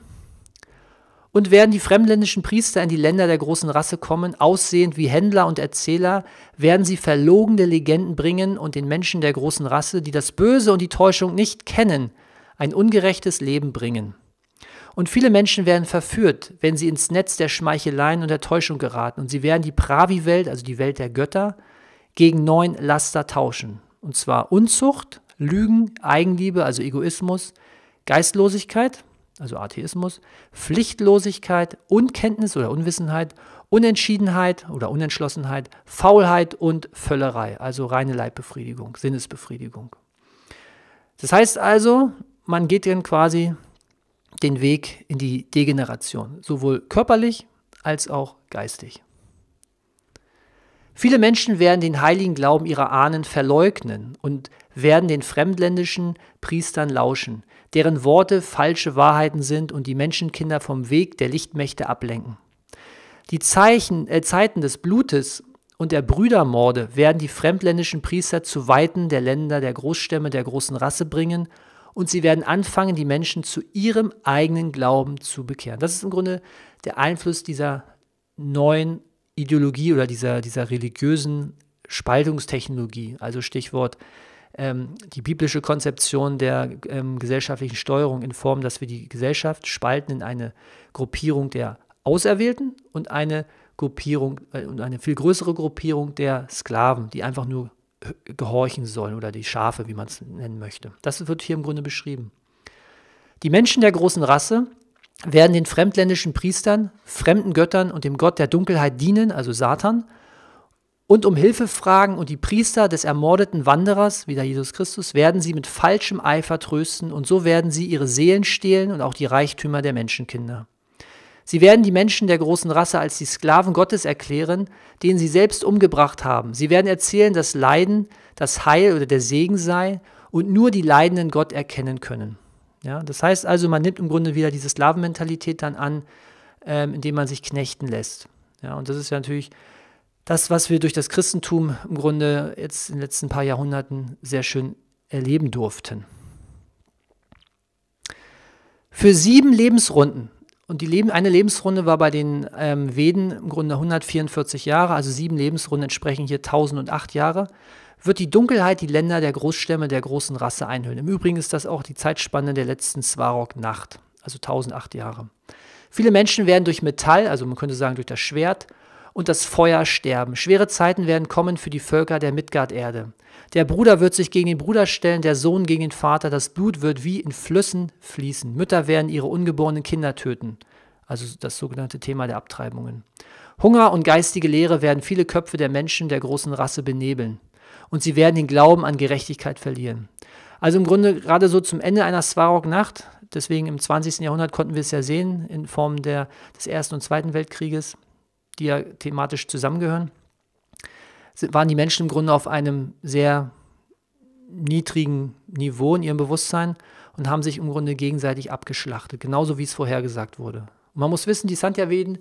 Und werden die fremdländischen Priester in die Länder der großen Rasse kommen, aussehend wie Händler und Erzähler, werden sie verlogene Legenden bringen und den Menschen der großen Rasse, die das Böse und die Täuschung nicht kennen, ein ungerechtes Leben bringen. Und viele Menschen werden verführt, wenn sie ins Netz der Schmeicheleien und der Täuschung geraten. Und sie werden die Pravi-Welt, also die Welt der Götter, gegen neun Laster tauschen. Und zwar Unzucht, Lügen, Eigenliebe, also Egoismus, Geistlosigkeit, also Atheismus, Pflichtlosigkeit, Unkenntnis oder Unwissenheit, Unentschiedenheit oder Unentschlossenheit, Faulheit und Völlerei, also reine Leibbefriedigung, Sinnesbefriedigung. Das heißt also, man geht dann quasi den Weg in die Degeneration, sowohl körperlich als auch geistig. Viele Menschen werden den heiligen Glauben ihrer Ahnen verleugnen und werden den fremdländischen Priestern lauschen, deren Worte falsche Wahrheiten sind und die Menschenkinder vom Weg der Lichtmächte ablenken. Die Zeichen, äh, Zeiten des Blutes und der Brüdermorde werden die fremdländischen Priester zu Weiten der Länder, der Großstämme, der großen Rasse bringen und sie werden anfangen, die Menschen zu ihrem eigenen Glauben zu bekehren. Das ist im Grunde der Einfluss dieser neuen Ideologie oder dieser, dieser religiösen Spaltungstechnologie, also Stichwort ähm, die biblische Konzeption der ähm, gesellschaftlichen Steuerung in Form, dass wir die Gesellschaft spalten in eine Gruppierung der Auserwählten und eine Gruppierung äh, und eine viel größere Gruppierung der Sklaven, die einfach nur gehorchen sollen oder die Schafe, wie man es nennen möchte. Das wird hier im Grunde beschrieben. Die Menschen der großen Rasse werden den fremdländischen Priestern, fremden Göttern und dem Gott der Dunkelheit dienen, also Satan, und um Hilfe fragen und die Priester des ermordeten Wanderers, wieder Jesus Christus, werden sie mit falschem Eifer trösten und so werden sie ihre Seelen stehlen und auch die Reichtümer der Menschenkinder. Sie werden die Menschen der großen Rasse als die Sklaven Gottes erklären, denen sie selbst umgebracht haben. Sie werden erzählen, dass Leiden das Heil oder der Segen sei und nur die Leidenden Gott erkennen können. Ja, das heißt also, man nimmt im Grunde wieder diese Sklavenmentalität dann an, ähm, indem man sich knechten lässt. Ja, und das ist ja natürlich das, was wir durch das Christentum im Grunde jetzt in den letzten paar Jahrhunderten sehr schön erleben durften. Für sieben Lebensrunden, und die Leben, eine Lebensrunde war bei den ähm, Veden im Grunde 144 Jahre, also sieben Lebensrunden entsprechen hier 1008 Jahre, wird die Dunkelheit die Länder der Großstämme der großen Rasse einhüllen. Im Übrigen ist das auch die Zeitspanne der letzten Swarog-Nacht, also 1008 Jahre. Viele Menschen werden durch Metall, also man könnte sagen durch das Schwert, und das Feuer sterben. Schwere Zeiten werden kommen für die Völker der Midgard-Erde. Der Bruder wird sich gegen den Bruder stellen, der Sohn gegen den Vater. Das Blut wird wie in Flüssen fließen. Mütter werden ihre ungeborenen Kinder töten. Also das sogenannte Thema der Abtreibungen. Hunger und geistige Leere werden viele Köpfe der Menschen der großen Rasse benebeln und sie werden den Glauben an Gerechtigkeit verlieren. Also im Grunde gerade so zum Ende einer Swarog-Nacht, deswegen im 20. Jahrhundert konnten wir es ja sehen in Form der, des Ersten und Zweiten Weltkrieges, die ja thematisch zusammengehören, waren die Menschen im Grunde auf einem sehr niedrigen Niveau in ihrem Bewusstsein und haben sich im Grunde gegenseitig abgeschlachtet, genauso wie es vorhergesagt wurde. Und man muss wissen, die Sanjaveden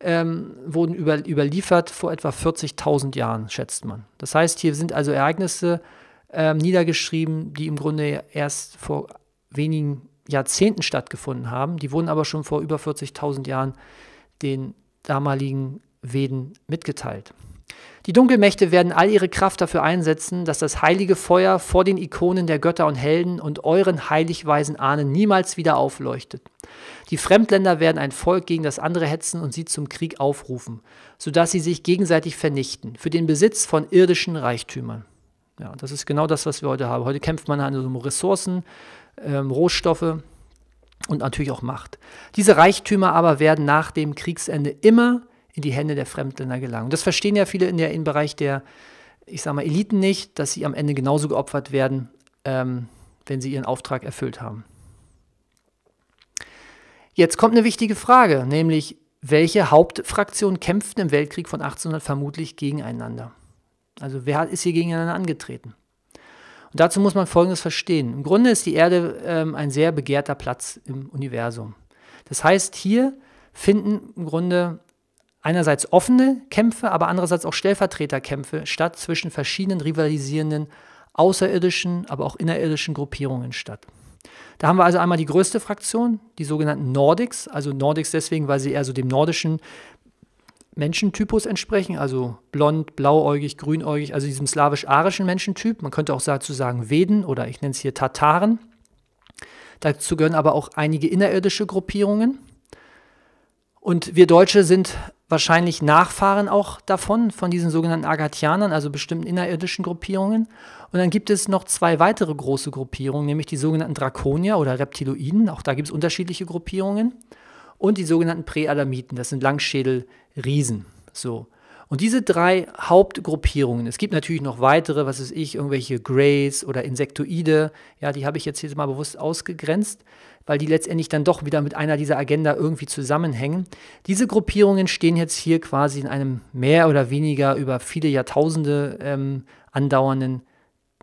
ähm, wurden über, überliefert vor etwa 40.000 Jahren, schätzt man. Das heißt, hier sind also Ereignisse ähm, niedergeschrieben, die im Grunde erst vor wenigen Jahrzehnten stattgefunden haben. Die wurden aber schon vor über 40.000 Jahren den damaligen Veden mitgeteilt. Die Dunkelmächte werden all ihre Kraft dafür einsetzen, dass das heilige Feuer vor den Ikonen der Götter und Helden und euren heiligweisen Ahnen niemals wieder aufleuchtet. Die Fremdländer werden ein Volk gegen das andere hetzen und sie zum Krieg aufrufen, sodass sie sich gegenseitig vernichten, für den Besitz von irdischen Reichtümern. Ja, das ist genau das, was wir heute haben. Heute kämpft man an also um Ressourcen, ähm, Rohstoffe und natürlich auch Macht. Diese Reichtümer aber werden nach dem Kriegsende immer in die Hände der Fremdländer gelangen. Das verstehen ja viele in der, im Bereich der, ich sag mal, Eliten nicht, dass sie am Ende genauso geopfert werden, ähm, wenn sie ihren Auftrag erfüllt haben. Jetzt kommt eine wichtige Frage, nämlich welche Hauptfraktionen kämpften im Weltkrieg von 1800 vermutlich gegeneinander? Also wer ist hier gegeneinander angetreten? Und dazu muss man Folgendes verstehen. Im Grunde ist die Erde ähm, ein sehr begehrter Platz im Universum. Das heißt, hier finden im Grunde einerseits offene Kämpfe, aber andererseits auch Stellvertreterkämpfe statt zwischen verschiedenen rivalisierenden außerirdischen, aber auch innerirdischen Gruppierungen statt. Da haben wir also einmal die größte Fraktion, die sogenannten Nordics, also Nordics deswegen, weil sie eher so dem nordischen Menschentypus entsprechen, also blond, blauäugig, grünäugig, also diesem slawisch-arischen Menschentyp. Man könnte auch dazu sagen Weden oder ich nenne es hier Tataren. Dazu gehören aber auch einige innerirdische Gruppierungen. Und wir Deutsche sind wahrscheinlich Nachfahren auch davon, von diesen sogenannten Agathianern, also bestimmten innerirdischen Gruppierungen. Und dann gibt es noch zwei weitere große Gruppierungen, nämlich die sogenannten Drakonier oder Reptiloiden, auch da gibt es unterschiedliche Gruppierungen, und die sogenannten Präalamiten, das sind Langschädelriesen. So. Und diese drei Hauptgruppierungen, es gibt natürlich noch weitere, was weiß ich, irgendwelche Greys oder Insektoide, ja, die habe ich jetzt hier mal bewusst ausgegrenzt, weil die letztendlich dann doch wieder mit einer dieser Agenda irgendwie zusammenhängen. Diese Gruppierungen stehen jetzt hier quasi in einem mehr oder weniger über viele Jahrtausende ähm, andauernden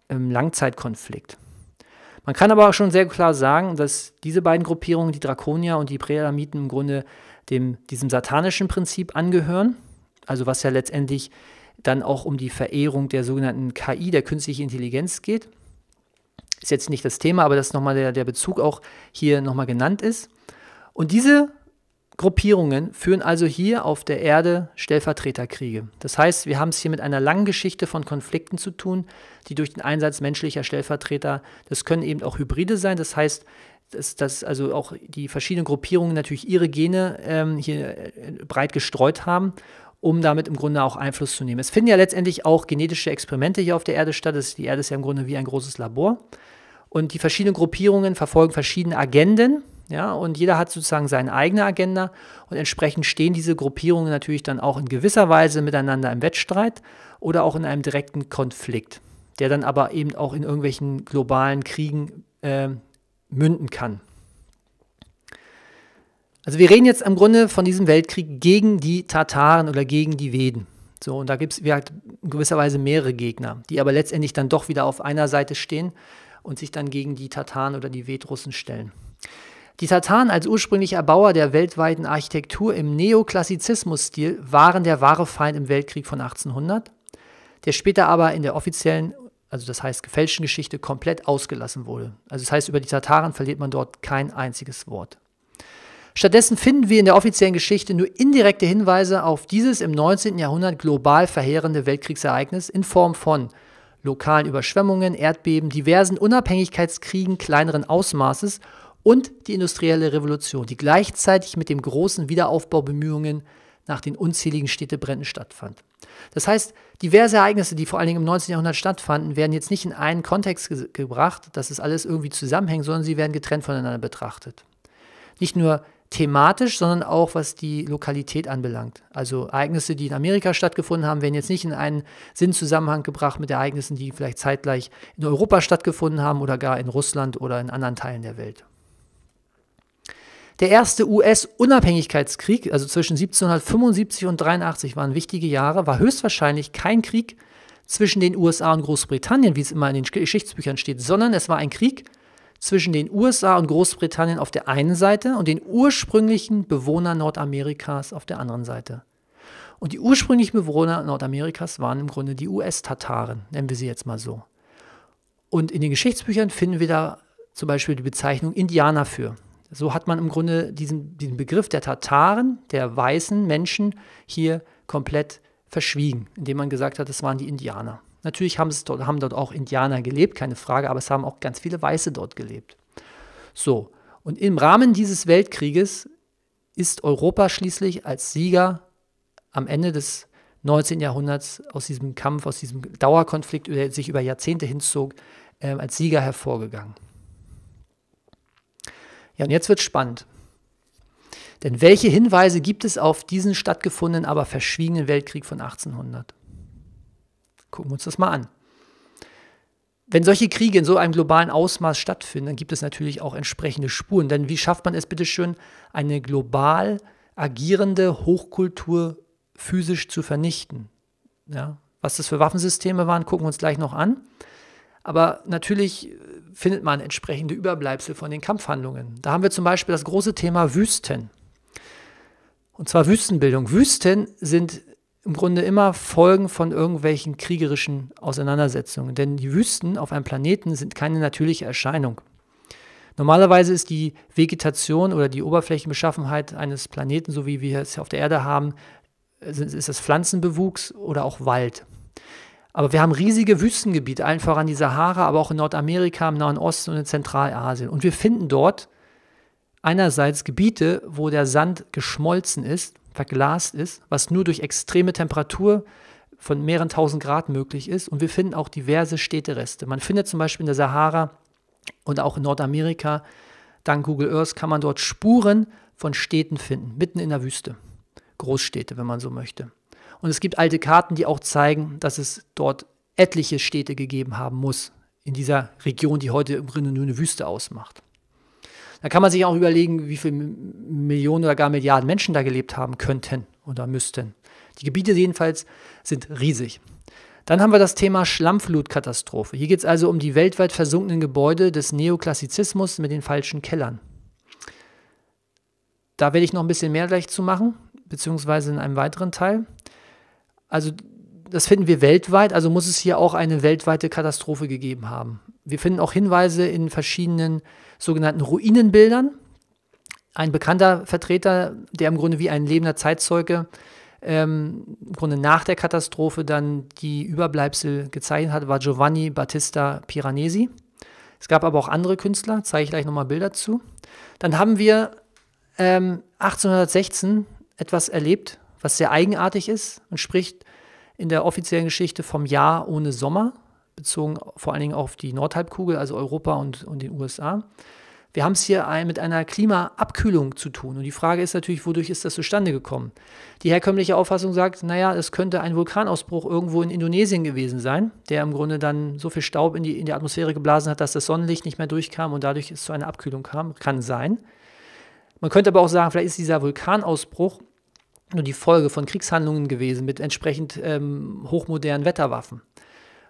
ähm, Langzeitkonflikt. Man kann aber auch schon sehr klar sagen, dass diese beiden Gruppierungen, die Draconia und die Präalamiten, im Grunde dem, diesem satanischen Prinzip angehören. Also was ja letztendlich dann auch um die Verehrung der sogenannten KI, der künstlichen Intelligenz geht. Ist jetzt nicht das Thema, aber dass nochmal der, der Bezug auch hier nochmal genannt ist. Und diese Gruppierungen führen also hier auf der Erde Stellvertreterkriege. Das heißt, wir haben es hier mit einer langen Geschichte von Konflikten zu tun, die durch den Einsatz menschlicher Stellvertreter, das können eben auch Hybride sein, das heißt, dass, dass also auch die verschiedenen Gruppierungen natürlich ihre Gene ähm, hier äh, breit gestreut haben, um damit im Grunde auch Einfluss zu nehmen. Es finden ja letztendlich auch genetische Experimente hier auf der Erde statt. die Erde ist ja im Grunde wie ein großes Labor. Und die verschiedenen Gruppierungen verfolgen verschiedene Agenden. Ja, und jeder hat sozusagen seine eigene Agenda und entsprechend stehen diese Gruppierungen natürlich dann auch in gewisser Weise miteinander im Wettstreit oder auch in einem direkten Konflikt, der dann aber eben auch in irgendwelchen globalen Kriegen äh, münden kann. Also wir reden jetzt im Grunde von diesem Weltkrieg gegen die Tataren oder gegen die Weden. So, und da gibt es in gewisser Weise mehrere Gegner, die aber letztendlich dann doch wieder auf einer Seite stehen und sich dann gegen die Tataren oder die Vedrussen stellen. Die Tataren als ursprünglicher Erbauer der weltweiten Architektur im Neoklassizismus-Stil waren der wahre Feind im Weltkrieg von 1800, der später aber in der offiziellen, also das heißt gefälschten Geschichte, komplett ausgelassen wurde. Also das heißt, über die Tataren verliert man dort kein einziges Wort. Stattdessen finden wir in der offiziellen Geschichte nur indirekte Hinweise auf dieses im 19. Jahrhundert global verheerende Weltkriegsereignis in Form von lokalen Überschwemmungen, Erdbeben, diversen Unabhängigkeitskriegen kleineren Ausmaßes und die industrielle Revolution, die gleichzeitig mit den großen Wiederaufbaubemühungen nach den unzähligen Städtebränden stattfand. Das heißt, diverse Ereignisse, die vor allen Dingen im 19. Jahrhundert stattfanden, werden jetzt nicht in einen Kontext ge gebracht, dass es alles irgendwie zusammenhängt, sondern sie werden getrennt voneinander betrachtet. Nicht nur thematisch, sondern auch was die Lokalität anbelangt. Also Ereignisse, die in Amerika stattgefunden haben, werden jetzt nicht in einen Sinnzusammenhang gebracht mit Ereignissen, die vielleicht zeitgleich in Europa stattgefunden haben oder gar in Russland oder in anderen Teilen der Welt. Der erste US-Unabhängigkeitskrieg, also zwischen 1775 und 83 waren wichtige Jahre, war höchstwahrscheinlich kein Krieg zwischen den USA und Großbritannien, wie es immer in den Geschichtsbüchern steht, sondern es war ein Krieg zwischen den USA und Großbritannien auf der einen Seite und den ursprünglichen Bewohnern Nordamerikas auf der anderen Seite. Und die ursprünglichen Bewohner Nordamerikas waren im Grunde die US-Tataren, nennen wir sie jetzt mal so. Und in den Geschichtsbüchern finden wir da zum Beispiel die Bezeichnung Indianer für. So hat man im Grunde diesen, diesen Begriff der Tataren, der weißen Menschen hier komplett verschwiegen, indem man gesagt hat, es waren die Indianer. Natürlich haben, es dort, haben dort auch Indianer gelebt, keine Frage, aber es haben auch ganz viele Weiße dort gelebt. So, und im Rahmen dieses Weltkrieges ist Europa schließlich als Sieger am Ende des 19. Jahrhunderts aus diesem Kampf, aus diesem Dauerkonflikt, der sich über Jahrzehnte hinzog, äh, als Sieger hervorgegangen. Ja, und jetzt wird es spannend. Denn welche Hinweise gibt es auf diesen stattgefundenen, aber verschwiegenen Weltkrieg von 1800? Gucken wir uns das mal an. Wenn solche Kriege in so einem globalen Ausmaß stattfinden, dann gibt es natürlich auch entsprechende Spuren. Denn wie schafft man es bitteschön, eine global agierende Hochkultur physisch zu vernichten? Ja, was das für Waffensysteme waren, gucken wir uns gleich noch an. Aber natürlich äh, findet man entsprechende Überbleibsel von den Kampfhandlungen. Da haben wir zum Beispiel das große Thema Wüsten. Und zwar Wüstenbildung. Wüsten sind im Grunde immer Folgen von irgendwelchen kriegerischen Auseinandersetzungen. Denn die Wüsten auf einem Planeten sind keine natürliche Erscheinung. Normalerweise ist die Vegetation oder die Oberflächenbeschaffenheit eines Planeten, so wie wir es auf der Erde haben, ist das Pflanzenbewuchs oder auch Wald. Aber wir haben riesige Wüstengebiete, allen voran die Sahara, aber auch in Nordamerika, im Nahen Osten und in Zentralasien. Und wir finden dort einerseits Gebiete, wo der Sand geschmolzen ist verglast ist, was nur durch extreme Temperatur von mehreren tausend Grad möglich ist. Und wir finden auch diverse Städtereste. Man findet zum Beispiel in der Sahara und auch in Nordamerika, dank Google Earth, kann man dort Spuren von Städten finden, mitten in der Wüste. Großstädte, wenn man so möchte. Und es gibt alte Karten, die auch zeigen, dass es dort etliche Städte gegeben haben muss, in dieser Region, die heute im Grunde nur eine Wüste ausmacht. Da kann man sich auch überlegen, wie viele Millionen oder gar Milliarden Menschen da gelebt haben könnten oder müssten. Die Gebiete jedenfalls sind riesig. Dann haben wir das Thema Schlammflutkatastrophe. Hier geht es also um die weltweit versunkenen Gebäude des Neoklassizismus mit den falschen Kellern. Da werde ich noch ein bisschen mehr gleich zu machen, beziehungsweise in einem weiteren Teil. Also das finden wir weltweit, also muss es hier auch eine weltweite Katastrophe gegeben haben. Wir finden auch Hinweise in verschiedenen sogenannten Ruinenbildern. Ein bekannter Vertreter, der im Grunde wie ein lebender Zeitzeuge ähm, im Grunde nach der Katastrophe dann die Überbleibsel gezeichnet hat, war Giovanni Battista Piranesi. Es gab aber auch andere Künstler, zeige ich gleich nochmal Bilder zu. Dann haben wir ähm, 1816 etwas erlebt, was sehr eigenartig ist und spricht in der offiziellen Geschichte vom Jahr ohne Sommer, bezogen vor allen Dingen auf die Nordhalbkugel, also Europa und, und den USA. Wir haben es hier mit einer Klimaabkühlung zu tun. Und die Frage ist natürlich, wodurch ist das zustande gekommen? Die herkömmliche Auffassung sagt, naja, es könnte ein Vulkanausbruch irgendwo in Indonesien gewesen sein, der im Grunde dann so viel Staub in die, in die Atmosphäre geblasen hat, dass das Sonnenlicht nicht mehr durchkam und dadurch es zu einer Abkühlung kam. Kann sein. Man könnte aber auch sagen, vielleicht ist dieser Vulkanausbruch nur die Folge von Kriegshandlungen gewesen mit entsprechend ähm, hochmodernen Wetterwaffen.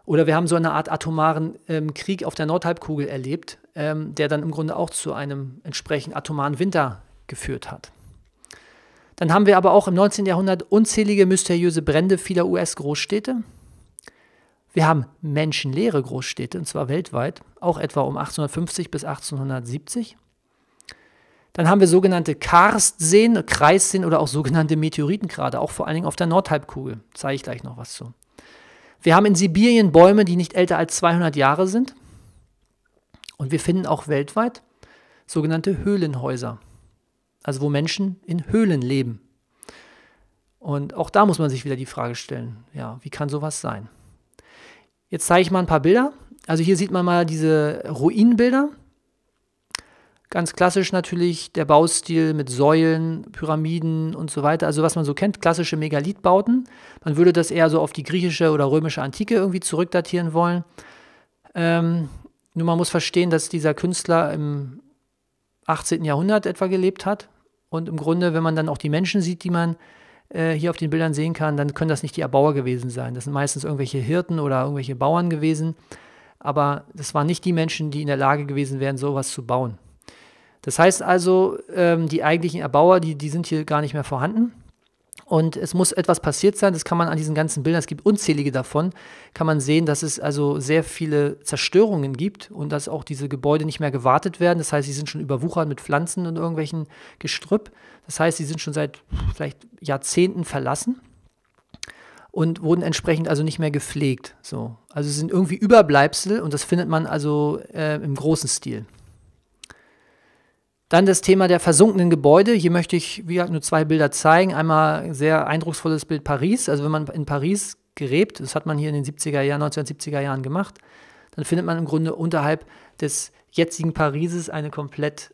Oder wir haben so eine Art atomaren ähm, Krieg auf der Nordhalbkugel erlebt, ähm, der dann im Grunde auch zu einem entsprechend atomaren Winter geführt hat. Dann haben wir aber auch im 19. Jahrhundert unzählige mysteriöse Brände vieler US-Großstädte. Wir haben menschenleere Großstädte, und zwar weltweit, auch etwa um 1850 bis 1870. Dann haben wir sogenannte Karstseen, Kreisseen oder auch sogenannte Meteoritengrade, auch vor allen Dingen auf der Nordhalbkugel. Zeige ich gleich noch was zu. Wir haben in Sibirien Bäume, die nicht älter als 200 Jahre sind. Und wir finden auch weltweit sogenannte Höhlenhäuser, also wo Menschen in Höhlen leben. Und auch da muss man sich wieder die Frage stellen, ja, wie kann sowas sein? Jetzt zeige ich mal ein paar Bilder. Also hier sieht man mal diese Ruinenbilder. Ganz klassisch natürlich der Baustil mit Säulen, Pyramiden und so weiter. Also was man so kennt, klassische Megalithbauten. Man würde das eher so auf die griechische oder römische Antike irgendwie zurückdatieren wollen. Ähm, nur man muss verstehen, dass dieser Künstler im 18. Jahrhundert etwa gelebt hat. Und im Grunde, wenn man dann auch die Menschen sieht, die man äh, hier auf den Bildern sehen kann, dann können das nicht die Erbauer gewesen sein. Das sind meistens irgendwelche Hirten oder irgendwelche Bauern gewesen. Aber das waren nicht die Menschen, die in der Lage gewesen wären, sowas zu bauen. Das heißt also, ähm, die eigentlichen Erbauer, die, die sind hier gar nicht mehr vorhanden. Und es muss etwas passiert sein, das kann man an diesen ganzen Bildern, es gibt unzählige davon, kann man sehen, dass es also sehr viele Zerstörungen gibt und dass auch diese Gebäude nicht mehr gewartet werden. Das heißt, sie sind schon überwuchert mit Pflanzen und irgendwelchen Gestrüpp. Das heißt, sie sind schon seit vielleicht Jahrzehnten verlassen und wurden entsprechend also nicht mehr gepflegt. So. Also sind irgendwie Überbleibsel und das findet man also äh, im großen Stil. Dann das Thema der versunkenen Gebäude. Hier möchte ich wie gesagt, nur zwei Bilder zeigen. Einmal ein sehr eindrucksvolles Bild Paris. Also wenn man in Paris gräbt, das hat man hier in den 70er Jahren, 1970er Jahren gemacht, dann findet man im Grunde unterhalb des jetzigen Parises eine komplett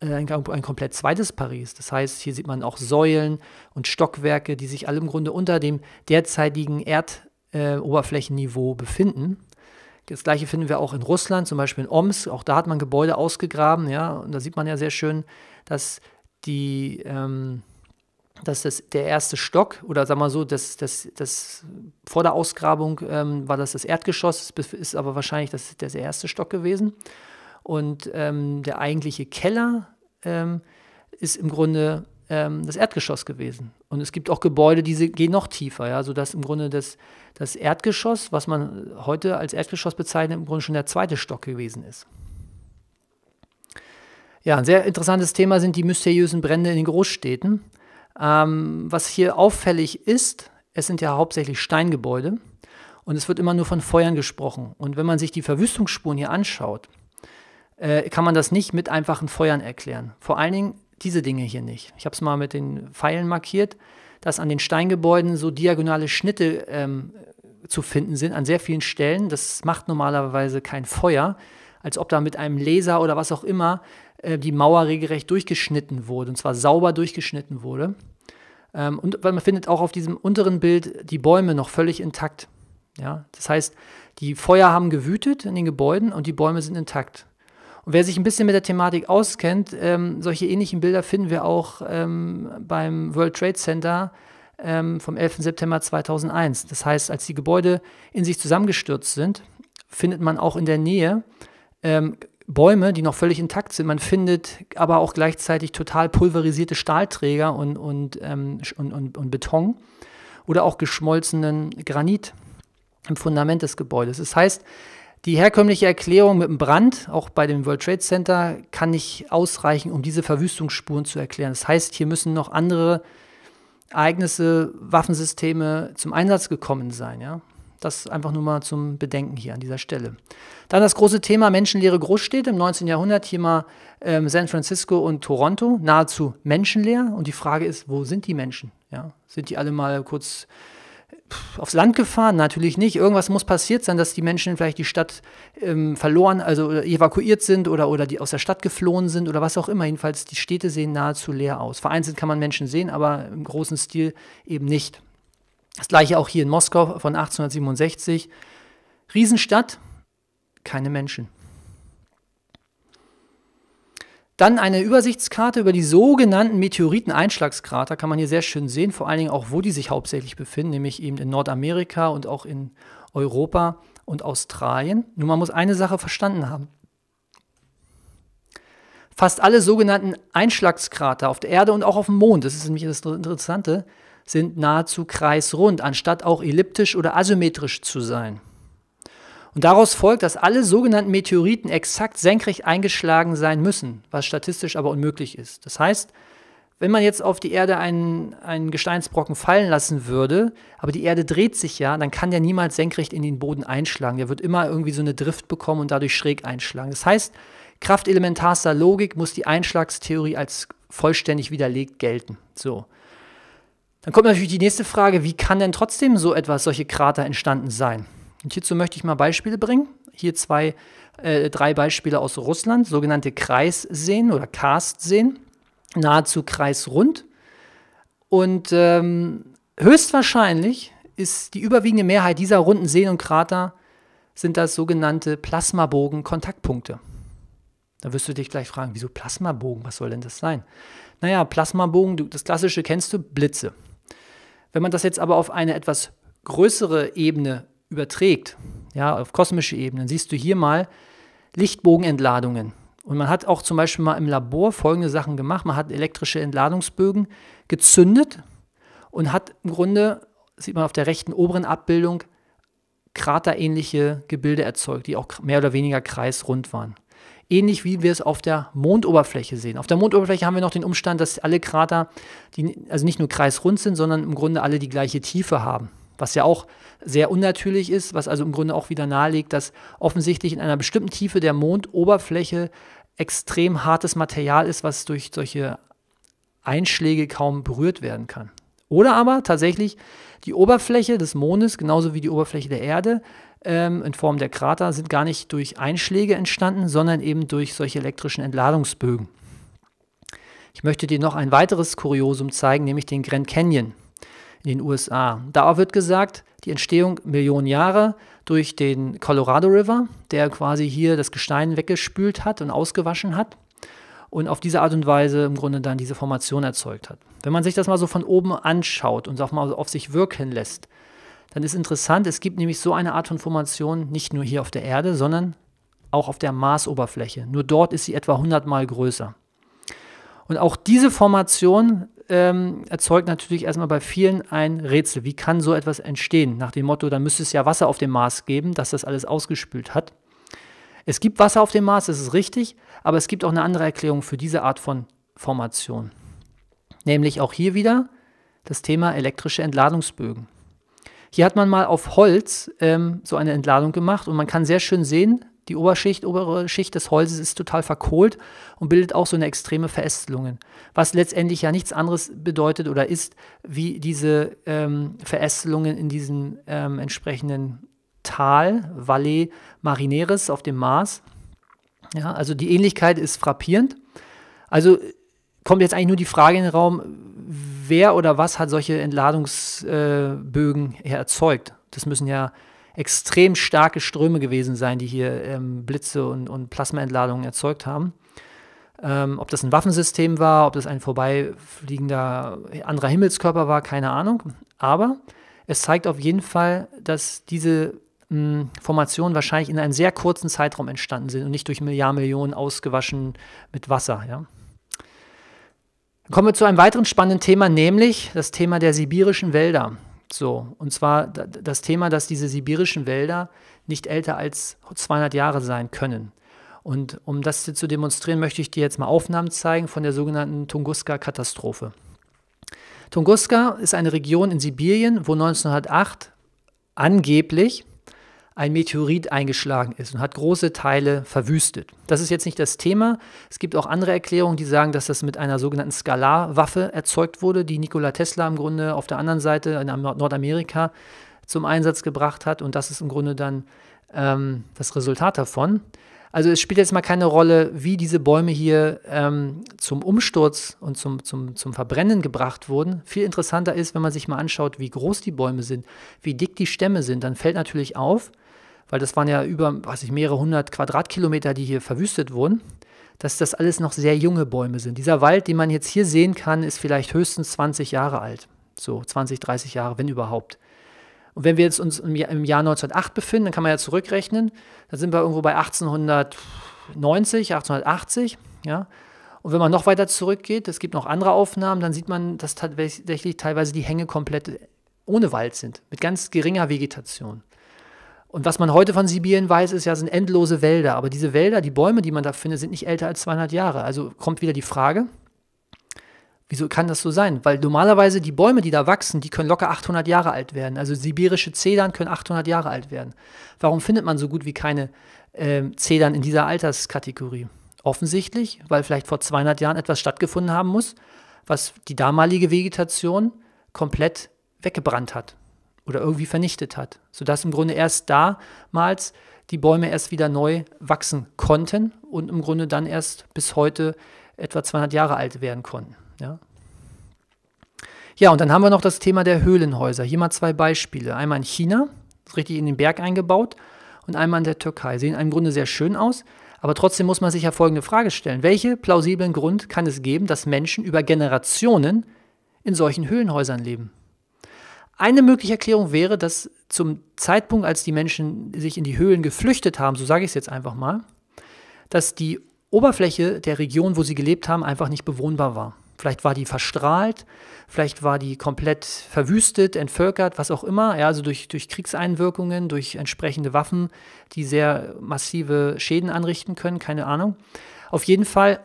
äh, ein, ein, komplett zweites Paris. Das heißt, hier sieht man auch Säulen und Stockwerke, die sich alle im Grunde unter dem derzeitigen Erdoberflächenniveau äh, befinden. Das gleiche finden wir auch in Russland, zum Beispiel in Omsk. Auch da hat man Gebäude ausgegraben, ja, und da sieht man ja sehr schön, dass die, ähm, dass das der erste Stock oder sagen wir so, dass das, das vor der Ausgrabung ähm, war das das Erdgeschoss, ist aber wahrscheinlich das, der erste Stock gewesen. Und ähm, der eigentliche Keller ähm, ist im Grunde ähm, das Erdgeschoss gewesen. Und es gibt auch Gebäude, die gehen noch tiefer, ja, sodass im Grunde das, das Erdgeschoss, was man heute als Erdgeschoss bezeichnet, im Grunde schon der zweite Stock gewesen ist. Ja, ein sehr interessantes Thema sind die mysteriösen Brände in den Großstädten. Ähm, was hier auffällig ist, es sind ja hauptsächlich Steingebäude und es wird immer nur von Feuern gesprochen. Und wenn man sich die Verwüstungsspuren hier anschaut, äh, kann man das nicht mit einfachen Feuern erklären. Vor allen Dingen diese Dinge hier nicht. Ich habe es mal mit den Pfeilen markiert, dass an den Steingebäuden so diagonale Schnitte ähm, zu finden sind, an sehr vielen Stellen. Das macht normalerweise kein Feuer, als ob da mit einem Laser oder was auch immer äh, die Mauer regelrecht durchgeschnitten wurde, und zwar sauber durchgeschnitten wurde. Ähm, und man findet auch auf diesem unteren Bild die Bäume noch völlig intakt. Ja? Das heißt, die Feuer haben gewütet in den Gebäuden und die Bäume sind intakt. Und wer sich ein bisschen mit der Thematik auskennt, ähm, solche ähnlichen Bilder finden wir auch ähm, beim World Trade Center ähm, vom 11. September 2001. Das heißt, als die Gebäude in sich zusammengestürzt sind, findet man auch in der Nähe ähm, Bäume, die noch völlig intakt sind. Man findet aber auch gleichzeitig total pulverisierte Stahlträger und, und, ähm, und, und, und Beton oder auch geschmolzenen Granit im Fundament des Gebäudes. Das heißt, die herkömmliche Erklärung mit dem Brand, auch bei dem World Trade Center, kann nicht ausreichen, um diese Verwüstungsspuren zu erklären. Das heißt, hier müssen noch andere Ereignisse, Waffensysteme zum Einsatz gekommen sein. Ja? Das einfach nur mal zum Bedenken hier an dieser Stelle. Dann das große Thema menschenleere Großstädte im 19. Jahrhundert, hier mal ähm, San Francisco und Toronto, nahezu menschenleer. Und die Frage ist, wo sind die Menschen? Ja? Sind die alle mal kurz aufs Land gefahren? Natürlich nicht. Irgendwas muss passiert sein, dass die Menschen vielleicht die Stadt ähm, verloren, also äh, evakuiert sind oder, oder die aus der Stadt geflohen sind oder was auch immer. Jedenfalls, die Städte sehen nahezu leer aus. Vereinzelt kann man Menschen sehen, aber im großen Stil eben nicht. Das gleiche auch hier in Moskau von 1867. Riesenstadt, keine Menschen. Dann eine Übersichtskarte über die sogenannten Meteoriteneinschlagskrater kann man hier sehr schön sehen, vor allen Dingen auch, wo die sich hauptsächlich befinden, nämlich eben in Nordamerika und auch in Europa und Australien. Nur man muss eine Sache verstanden haben. Fast alle sogenannten Einschlagskrater auf der Erde und auch auf dem Mond, das ist nämlich das Interessante, sind nahezu kreisrund, anstatt auch elliptisch oder asymmetrisch zu sein. Und daraus folgt, dass alle sogenannten Meteoriten exakt senkrecht eingeschlagen sein müssen, was statistisch aber unmöglich ist. Das heißt, wenn man jetzt auf die Erde einen, einen Gesteinsbrocken fallen lassen würde, aber die Erde dreht sich ja, dann kann der niemals senkrecht in den Boden einschlagen. Der wird immer irgendwie so eine Drift bekommen und dadurch schräg einschlagen. Das heißt, Kraft elementarster Logik muss die Einschlagstheorie als vollständig widerlegt gelten. So. Dann kommt natürlich die nächste Frage, wie kann denn trotzdem so etwas, solche Krater entstanden sein? Und hierzu möchte ich mal Beispiele bringen. Hier zwei, äh, drei Beispiele aus Russland, sogenannte Kreisseen oder Karstseen, nahezu kreisrund. Und ähm, höchstwahrscheinlich ist die überwiegende Mehrheit dieser runden Seen und Krater sind das sogenannte Plasmabogen-Kontaktpunkte. Da wirst du dich gleich fragen, wieso Plasmabogen? Was soll denn das sein? Naja, Plasmabogen, du, das klassische kennst du, Blitze. Wenn man das jetzt aber auf eine etwas größere Ebene überträgt, ja, auf kosmische Ebene, dann siehst du hier mal Lichtbogenentladungen. Und man hat auch zum Beispiel mal im Labor folgende Sachen gemacht. Man hat elektrische Entladungsbögen gezündet und hat im Grunde, sieht man auf der rechten oberen Abbildung, kraterähnliche Gebilde erzeugt, die auch mehr oder weniger kreisrund waren. Ähnlich wie wir es auf der Mondoberfläche sehen. Auf der Mondoberfläche haben wir noch den Umstand, dass alle Krater, die, also nicht nur kreisrund sind, sondern im Grunde alle die gleiche Tiefe haben was ja auch sehr unnatürlich ist, was also im Grunde auch wieder nahelegt, dass offensichtlich in einer bestimmten Tiefe der Mondoberfläche extrem hartes Material ist, was durch solche Einschläge kaum berührt werden kann. Oder aber tatsächlich die Oberfläche des Mondes, genauso wie die Oberfläche der Erde, ähm, in Form der Krater, sind gar nicht durch Einschläge entstanden, sondern eben durch solche elektrischen Entladungsbögen. Ich möchte dir noch ein weiteres Kuriosum zeigen, nämlich den Grand Canyon in den USA. Da wird gesagt, die Entstehung Millionen Jahre durch den Colorado River, der quasi hier das Gestein weggespült hat und ausgewaschen hat und auf diese Art und Weise im Grunde dann diese Formation erzeugt hat. Wenn man sich das mal so von oben anschaut und auch mal auf sich wirken lässt, dann ist interessant, es gibt nämlich so eine Art von Formation nicht nur hier auf der Erde, sondern auch auf der Marsoberfläche. Nur dort ist sie etwa 100 mal größer. Und auch diese Formation ähm, erzeugt natürlich erstmal bei vielen ein Rätsel. Wie kann so etwas entstehen? Nach dem Motto, da müsste es ja Wasser auf dem Mars geben, dass das alles ausgespült hat. Es gibt Wasser auf dem Mars, das ist richtig, aber es gibt auch eine andere Erklärung für diese Art von Formation. Nämlich auch hier wieder das Thema elektrische Entladungsbögen. Hier hat man mal auf Holz ähm, so eine Entladung gemacht und man kann sehr schön sehen, die Oberschicht, obere Schicht des Holzes ist total verkohlt und bildet auch so eine extreme Verästelungen, was letztendlich ja nichts anderes bedeutet oder ist, wie diese ähm, Verästelungen in diesem ähm, entsprechenden Tal, Valle Marineris auf dem Mars. Ja, also die Ähnlichkeit ist frappierend. Also kommt jetzt eigentlich nur die Frage in den Raum, wer oder was hat solche Entladungsbögen äh, erzeugt? Das müssen ja extrem starke Ströme gewesen sein, die hier ähm, Blitze und, und Plasmaentladungen erzeugt haben. Ähm, ob das ein Waffensystem war, ob das ein vorbeifliegender anderer Himmelskörper war, keine Ahnung. Aber es zeigt auf jeden Fall, dass diese mh, hm, Formationen wahrscheinlich in einem sehr kurzen Zeitraum entstanden sind und nicht durch Milliarden ausgewaschen mit Wasser. Ja? Kommen wir zu einem weiteren spannenden Thema, nämlich das Thema der sibirischen Wälder. So, und zwar das Thema, dass diese sibirischen Wälder nicht älter als 200 Jahre sein können. Und um das zu demonstrieren, möchte ich dir jetzt mal Aufnahmen zeigen von der sogenannten Tunguska-Katastrophe. Tunguska ist eine Region in Sibirien, wo 1908 angeblich ein Meteorit eingeschlagen ist und hat große Teile verwüstet. Das ist jetzt nicht das Thema. Es gibt auch andere Erklärungen, die sagen, dass das mit einer sogenannten Skalarwaffe erzeugt wurde, die Nikola Tesla im Grunde auf der anderen Seite in Nordamerika zum Einsatz gebracht hat. Und das ist im Grunde dann ähm, das Resultat davon. Also es spielt jetzt mal keine Rolle, wie diese Bäume hier ähm, zum Umsturz und zum, zum, zum Verbrennen gebracht wurden. Viel interessanter ist, wenn man sich mal anschaut, wie groß die Bäume sind, wie dick die Stämme sind, dann fällt natürlich auf, weil das waren ja über, weiß ich, mehrere hundert Quadratkilometer, die hier verwüstet wurden, dass das alles noch sehr junge Bäume sind. Dieser Wald, den man jetzt hier sehen kann, ist vielleicht höchstens 20 Jahre alt. So 20, 30 Jahre, wenn überhaupt. Und wenn wir jetzt uns im Jahr 1908 befinden, dann kann man ja zurückrechnen, dann sind wir irgendwo bei 1890, 1880, ja. Und wenn man noch weiter zurückgeht, es gibt noch andere Aufnahmen, dann sieht man, dass tatsächlich teilweise die Hänge komplett ohne Wald sind, mit ganz geringer Vegetation. Und was man heute von Sibirien weiß, ist ja, sind endlose Wälder. Aber diese Wälder, die Bäume, die man da findet, sind nicht älter als 200 Jahre. Also kommt wieder die Frage, wieso kann das so sein? Weil normalerweise die Bäume, die da wachsen, die können locker 800 Jahre alt werden. Also sibirische Zedern können 800 Jahre alt werden. Warum findet man so gut wie keine äh, Zedern in dieser Alterskategorie? Offensichtlich, weil vielleicht vor 200 Jahren etwas stattgefunden haben muss, was die damalige Vegetation komplett weggebrannt hat oder irgendwie vernichtet hat, sodass im Grunde erst damals die Bäume erst wieder neu wachsen konnten und im Grunde dann erst bis heute etwa 200 Jahre alt werden konnten. Ja. Ja, und dann haben wir noch das Thema der Höhlenhäuser. Hier mal zwei Beispiele. Einmal in China, richtig in den Berg eingebaut, und einmal in der Türkei. Sehen im Grunde sehr schön aus, aber trotzdem muss man sich ja folgende Frage stellen. Welchen plausiblen Grund kann es geben, dass Menschen über Generationen in solchen Höhlenhäusern leben? Eine mögliche Erklärung wäre, dass zum Zeitpunkt, als die Menschen sich in die Höhlen geflüchtet haben, so sage ich es jetzt einfach mal, dass die Oberfläche der Region, wo sie gelebt haben, einfach nicht bewohnbar war. Vielleicht war die verstrahlt, vielleicht war die komplett verwüstet, entvölkert, was auch immer. Ja, also durch, durch Kriegseinwirkungen, durch entsprechende Waffen, die sehr massive Schäden anrichten können, keine Ahnung. Auf jeden Fall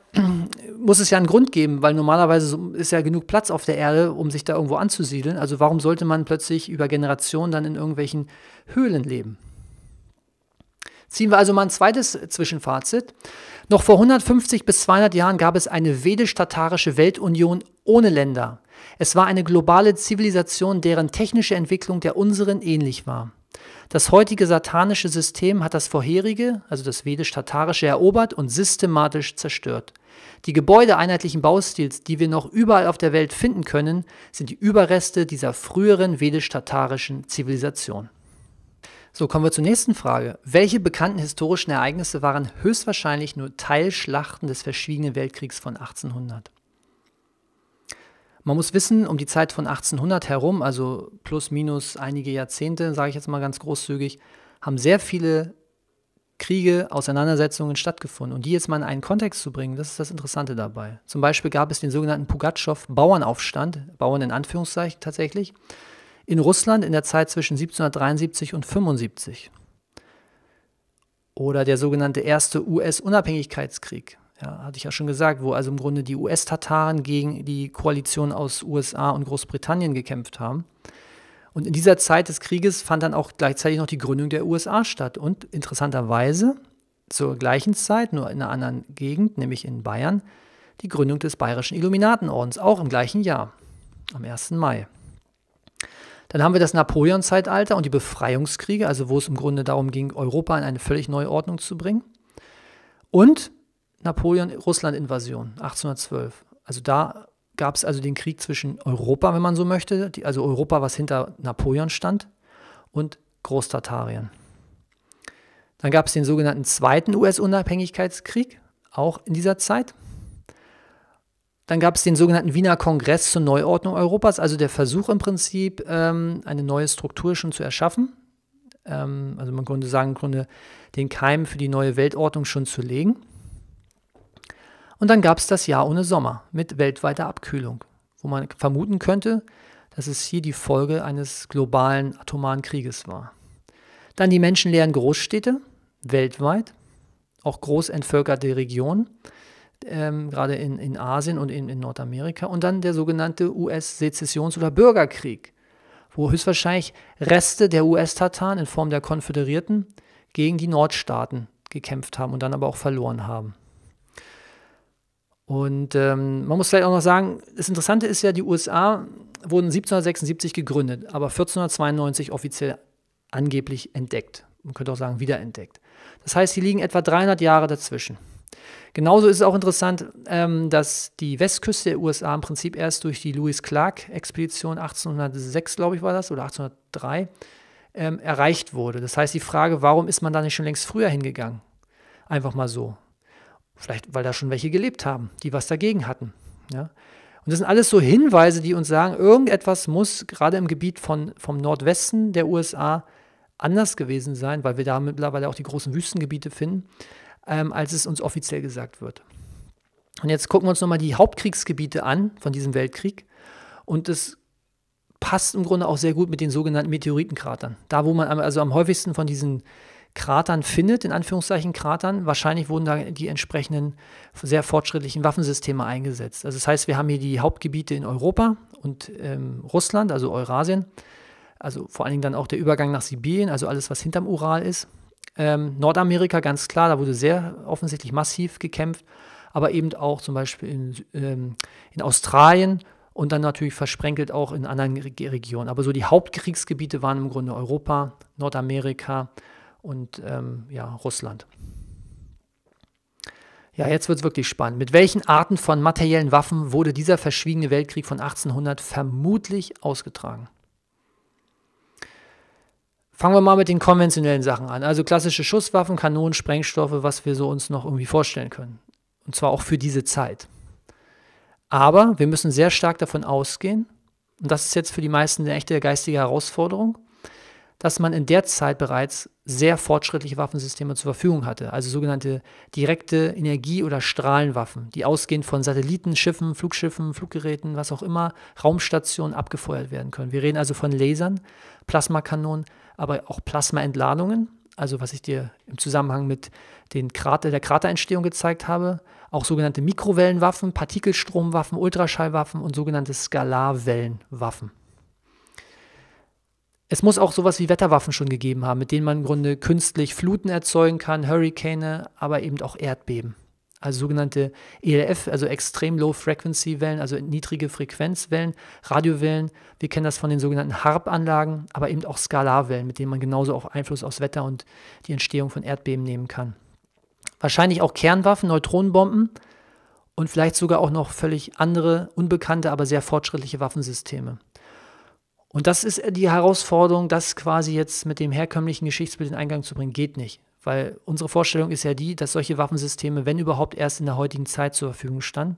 muss es ja einen Grund geben, weil normalerweise ist ja genug Platz auf der Erde, um sich da irgendwo anzusiedeln. Also warum sollte man plötzlich über Generationen dann in irgendwelchen Höhlen leben? Ziehen wir also mal ein zweites Zwischenfazit. Noch vor 150 bis 200 Jahren gab es eine vedisch-tatarische Weltunion ohne Länder. Es war eine globale Zivilisation, deren technische Entwicklung der unseren ähnlich war. Das heutige satanische System hat das vorherige, also das vedisch-tatarische, erobert und systematisch zerstört. Die Gebäude einheitlichen Baustils, die wir noch überall auf der Welt finden können, sind die Überreste dieser früheren vedisch-tatarischen Zivilisation. So kommen wir zur nächsten Frage. Welche bekannten historischen Ereignisse waren höchstwahrscheinlich nur Teilschlachten des verschwiegenen Weltkriegs von 1800? Man muss wissen, um die Zeit von 1800 herum, also plus minus einige Jahrzehnte, sage ich jetzt mal ganz großzügig, haben sehr viele Kriege, Auseinandersetzungen stattgefunden. Und die jetzt mal in einen Kontext zu bringen, das ist das Interessante dabei. Zum Beispiel gab es den sogenannten Pugatschow-Bauernaufstand, Bauern in Anführungszeichen tatsächlich, in Russland in der Zeit zwischen 1773 und 75. Oder der sogenannte erste US-Unabhängigkeitskrieg ja, hatte ich ja schon gesagt, wo also im Grunde die US-Tataren gegen die Koalition aus USA und Großbritannien gekämpft haben. Und in dieser Zeit des Krieges fand dann auch gleichzeitig noch die Gründung der USA statt. Und interessanterweise zur gleichen Zeit, nur in einer anderen Gegend, nämlich in Bayern, die Gründung des Bayerischen Illuminatenordens, auch im gleichen Jahr, am 1. Mai. Dann haben wir das Napoleon-Zeitalter und die Befreiungskriege, also wo es im Grunde darum ging, Europa in eine völlig neue Ordnung zu bringen. Und Napoleon-Russland-Invasion 1812. Also da gab es also den Krieg zwischen Europa, wenn man so möchte, die, also Europa, was hinter Napoleon stand, und Großtatarien. Dann gab es den sogenannten Zweiten US-Unabhängigkeitskrieg, auch in dieser Zeit. Dann gab es den sogenannten Wiener Kongress zur Neuordnung Europas, also der Versuch im Prinzip, ähm, eine neue Struktur schon zu erschaffen. Ähm, also man könnte sagen, im Grunde den Keim für die neue Weltordnung schon zu legen. Und dann gab es das Jahr ohne Sommer mit weltweiter Abkühlung, wo man vermuten könnte, dass es hier die Folge eines globalen atomaren Krieges war. Dann die menschenleeren Großstädte weltweit, auch groß entvölkerte Regionen, ähm, gerade in, in Asien und in, in Nordamerika. Und dann der sogenannte US-Sezessions- oder Bürgerkrieg, wo höchstwahrscheinlich Reste der US-Tataren in Form der Konföderierten gegen die Nordstaaten gekämpft haben und dann aber auch verloren haben. Und ähm, man muss vielleicht auch noch sagen, das Interessante ist ja, die USA wurden 1776 gegründet, aber 1492 offiziell angeblich entdeckt. Man könnte auch sagen, wiederentdeckt. Das heißt, sie liegen etwa 300 Jahre dazwischen. Genauso ist es auch interessant, ähm, dass die Westküste der USA im Prinzip erst durch die Lewis-Clark-Expedition 1806, glaube ich, war das, oder 1803, ähm, erreicht wurde. Das heißt, die Frage, warum ist man da nicht schon längst früher hingegangen? Einfach mal so. Vielleicht, weil da schon welche gelebt haben, die was dagegen hatten. Ja? Und das sind alles so Hinweise, die uns sagen, irgendetwas muss gerade im Gebiet von, vom Nordwesten der USA anders gewesen sein, weil wir da mittlerweile auch die großen Wüstengebiete finden, ähm, als es uns offiziell gesagt wird. Und jetzt gucken wir uns nochmal die Hauptkriegsgebiete an von diesem Weltkrieg. Und es passt im Grunde auch sehr gut mit den sogenannten Meteoritenkratern. Da, wo man also am häufigsten von diesen Kratern findet, in Anführungszeichen Kratern. Wahrscheinlich wurden da die entsprechenden sehr fortschrittlichen Waffensysteme eingesetzt. Also das heißt, wir haben hier die Hauptgebiete in Europa und ähm, Russland, also Eurasien. Also vor allen Dingen dann auch der Übergang nach Sibirien, also alles, was hinterm Ural ist. Ähm, Nordamerika, ganz klar, da wurde sehr offensichtlich massiv gekämpft, aber eben auch zum Beispiel in, ähm, in Australien und dann natürlich versprenkelt auch in anderen Re Regionen. Aber so die Hauptkriegsgebiete waren im Grunde Europa, Nordamerika, und ähm, ja, Russland. Ja, jetzt wird es wirklich spannend. Mit welchen Arten von materiellen Waffen wurde dieser verschwiegene Weltkrieg von 1800 vermutlich ausgetragen? Fangen wir mal mit den konventionellen Sachen an. Also klassische Schusswaffen, Kanonen, Sprengstoffe, was wir so uns noch irgendwie vorstellen können. Und zwar auch für diese Zeit. Aber wir müssen sehr stark davon ausgehen, und das ist jetzt für die meisten eine echte geistige Herausforderung, dass man in der Zeit bereits sehr fortschrittliche Waffensysteme zur Verfügung hatte, also sogenannte direkte Energie- oder Strahlenwaffen, die ausgehend von Satelliten, Schiffen, Flugschiffen, Fluggeräten, was auch immer, Raumstationen abgefeuert werden können. Wir reden also von Lasern, Plasmakanonen, aber auch Plasmaentladungen, also was ich dir im Zusammenhang mit den Krater, der Kraterentstehung gezeigt habe, auch sogenannte Mikrowellenwaffen, Partikelstromwaffen, Ultraschallwaffen und sogenannte Skalarwellenwaffen. Es muss auch sowas wie Wetterwaffen schon gegeben haben, mit denen man im Grunde künstlich Fluten erzeugen kann, Hurrikane, aber eben auch Erdbeben. Also sogenannte ELF, also extrem Low Frequency Wellen, also niedrige Frequenzwellen, Radiowellen. Wir kennen das von den sogenannten HARP-Anlagen, aber eben auch Skalarwellen, mit denen man genauso auch Einfluss aufs Wetter und die Entstehung von Erdbeben nehmen kann. Wahrscheinlich auch Kernwaffen, Neutronenbomben und vielleicht sogar auch noch völlig andere, unbekannte, aber sehr fortschrittliche Waffensysteme. Und das ist die Herausforderung, das quasi jetzt mit dem herkömmlichen Geschichtsbild in Eingang zu bringen, geht nicht. Weil unsere Vorstellung ist ja die, dass solche Waffensysteme, wenn überhaupt, erst in der heutigen Zeit zur Verfügung standen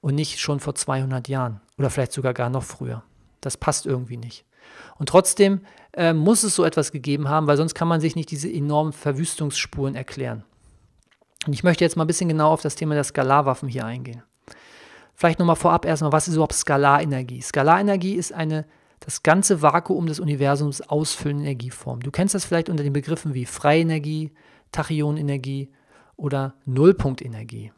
und nicht schon vor 200 Jahren oder vielleicht sogar gar noch früher. Das passt irgendwie nicht. Und trotzdem äh, muss es so etwas gegeben haben, weil sonst kann man sich nicht diese enormen Verwüstungsspuren erklären. Und ich möchte jetzt mal ein bisschen genau auf das Thema der Skalarwaffen hier eingehen. Vielleicht nochmal vorab erstmal, was ist überhaupt Skalarenergie? Skalarenergie ist eine das ganze Vakuum des Universums ausfüllen in Energieform. Du kennst das vielleicht unter den Begriffen wie Freienergie, Tachyonenergie oder Nullpunktenergie.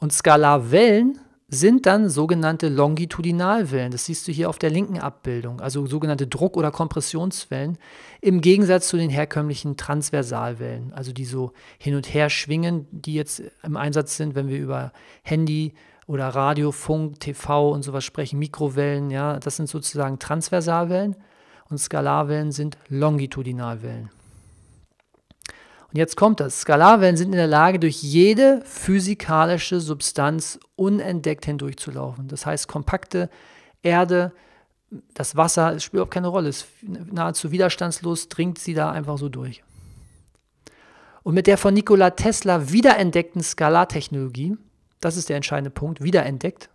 Und Skalarwellen sind dann sogenannte Longitudinalwellen. Das siehst du hier auf der linken Abbildung, also sogenannte Druck- oder Kompressionswellen, im Gegensatz zu den herkömmlichen Transversalwellen, also die so hin und her schwingen, die jetzt im Einsatz sind, wenn wir über Handy, oder Radio, Funk, TV und sowas sprechen, Mikrowellen, ja, das sind sozusagen Transversalwellen und Skalarwellen sind Longitudinalwellen. Und jetzt kommt das. Skalarwellen sind in der Lage, durch jede physikalische Substanz unentdeckt hindurchzulaufen. Das heißt, kompakte Erde, das Wasser, spielt überhaupt keine Rolle, ist nahezu widerstandslos, dringt sie da einfach so durch. Und mit der von Nikola Tesla wiederentdeckten Skalartechnologie das ist der entscheidende Punkt, wiederentdeckt,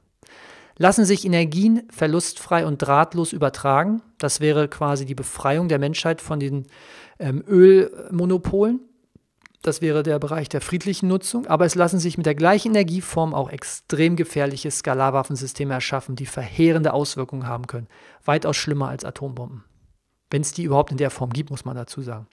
lassen sich Energien verlustfrei und drahtlos übertragen. Das wäre quasi die Befreiung der Menschheit von den ähm, Ölmonopolen. Das wäre der Bereich der friedlichen Nutzung. Aber es lassen sich mit der gleichen Energieform auch extrem gefährliche Skalarwaffensysteme erschaffen, die verheerende Auswirkungen haben können. Weitaus schlimmer als Atombomben. Wenn es die überhaupt in der Form gibt, muss man dazu sagen.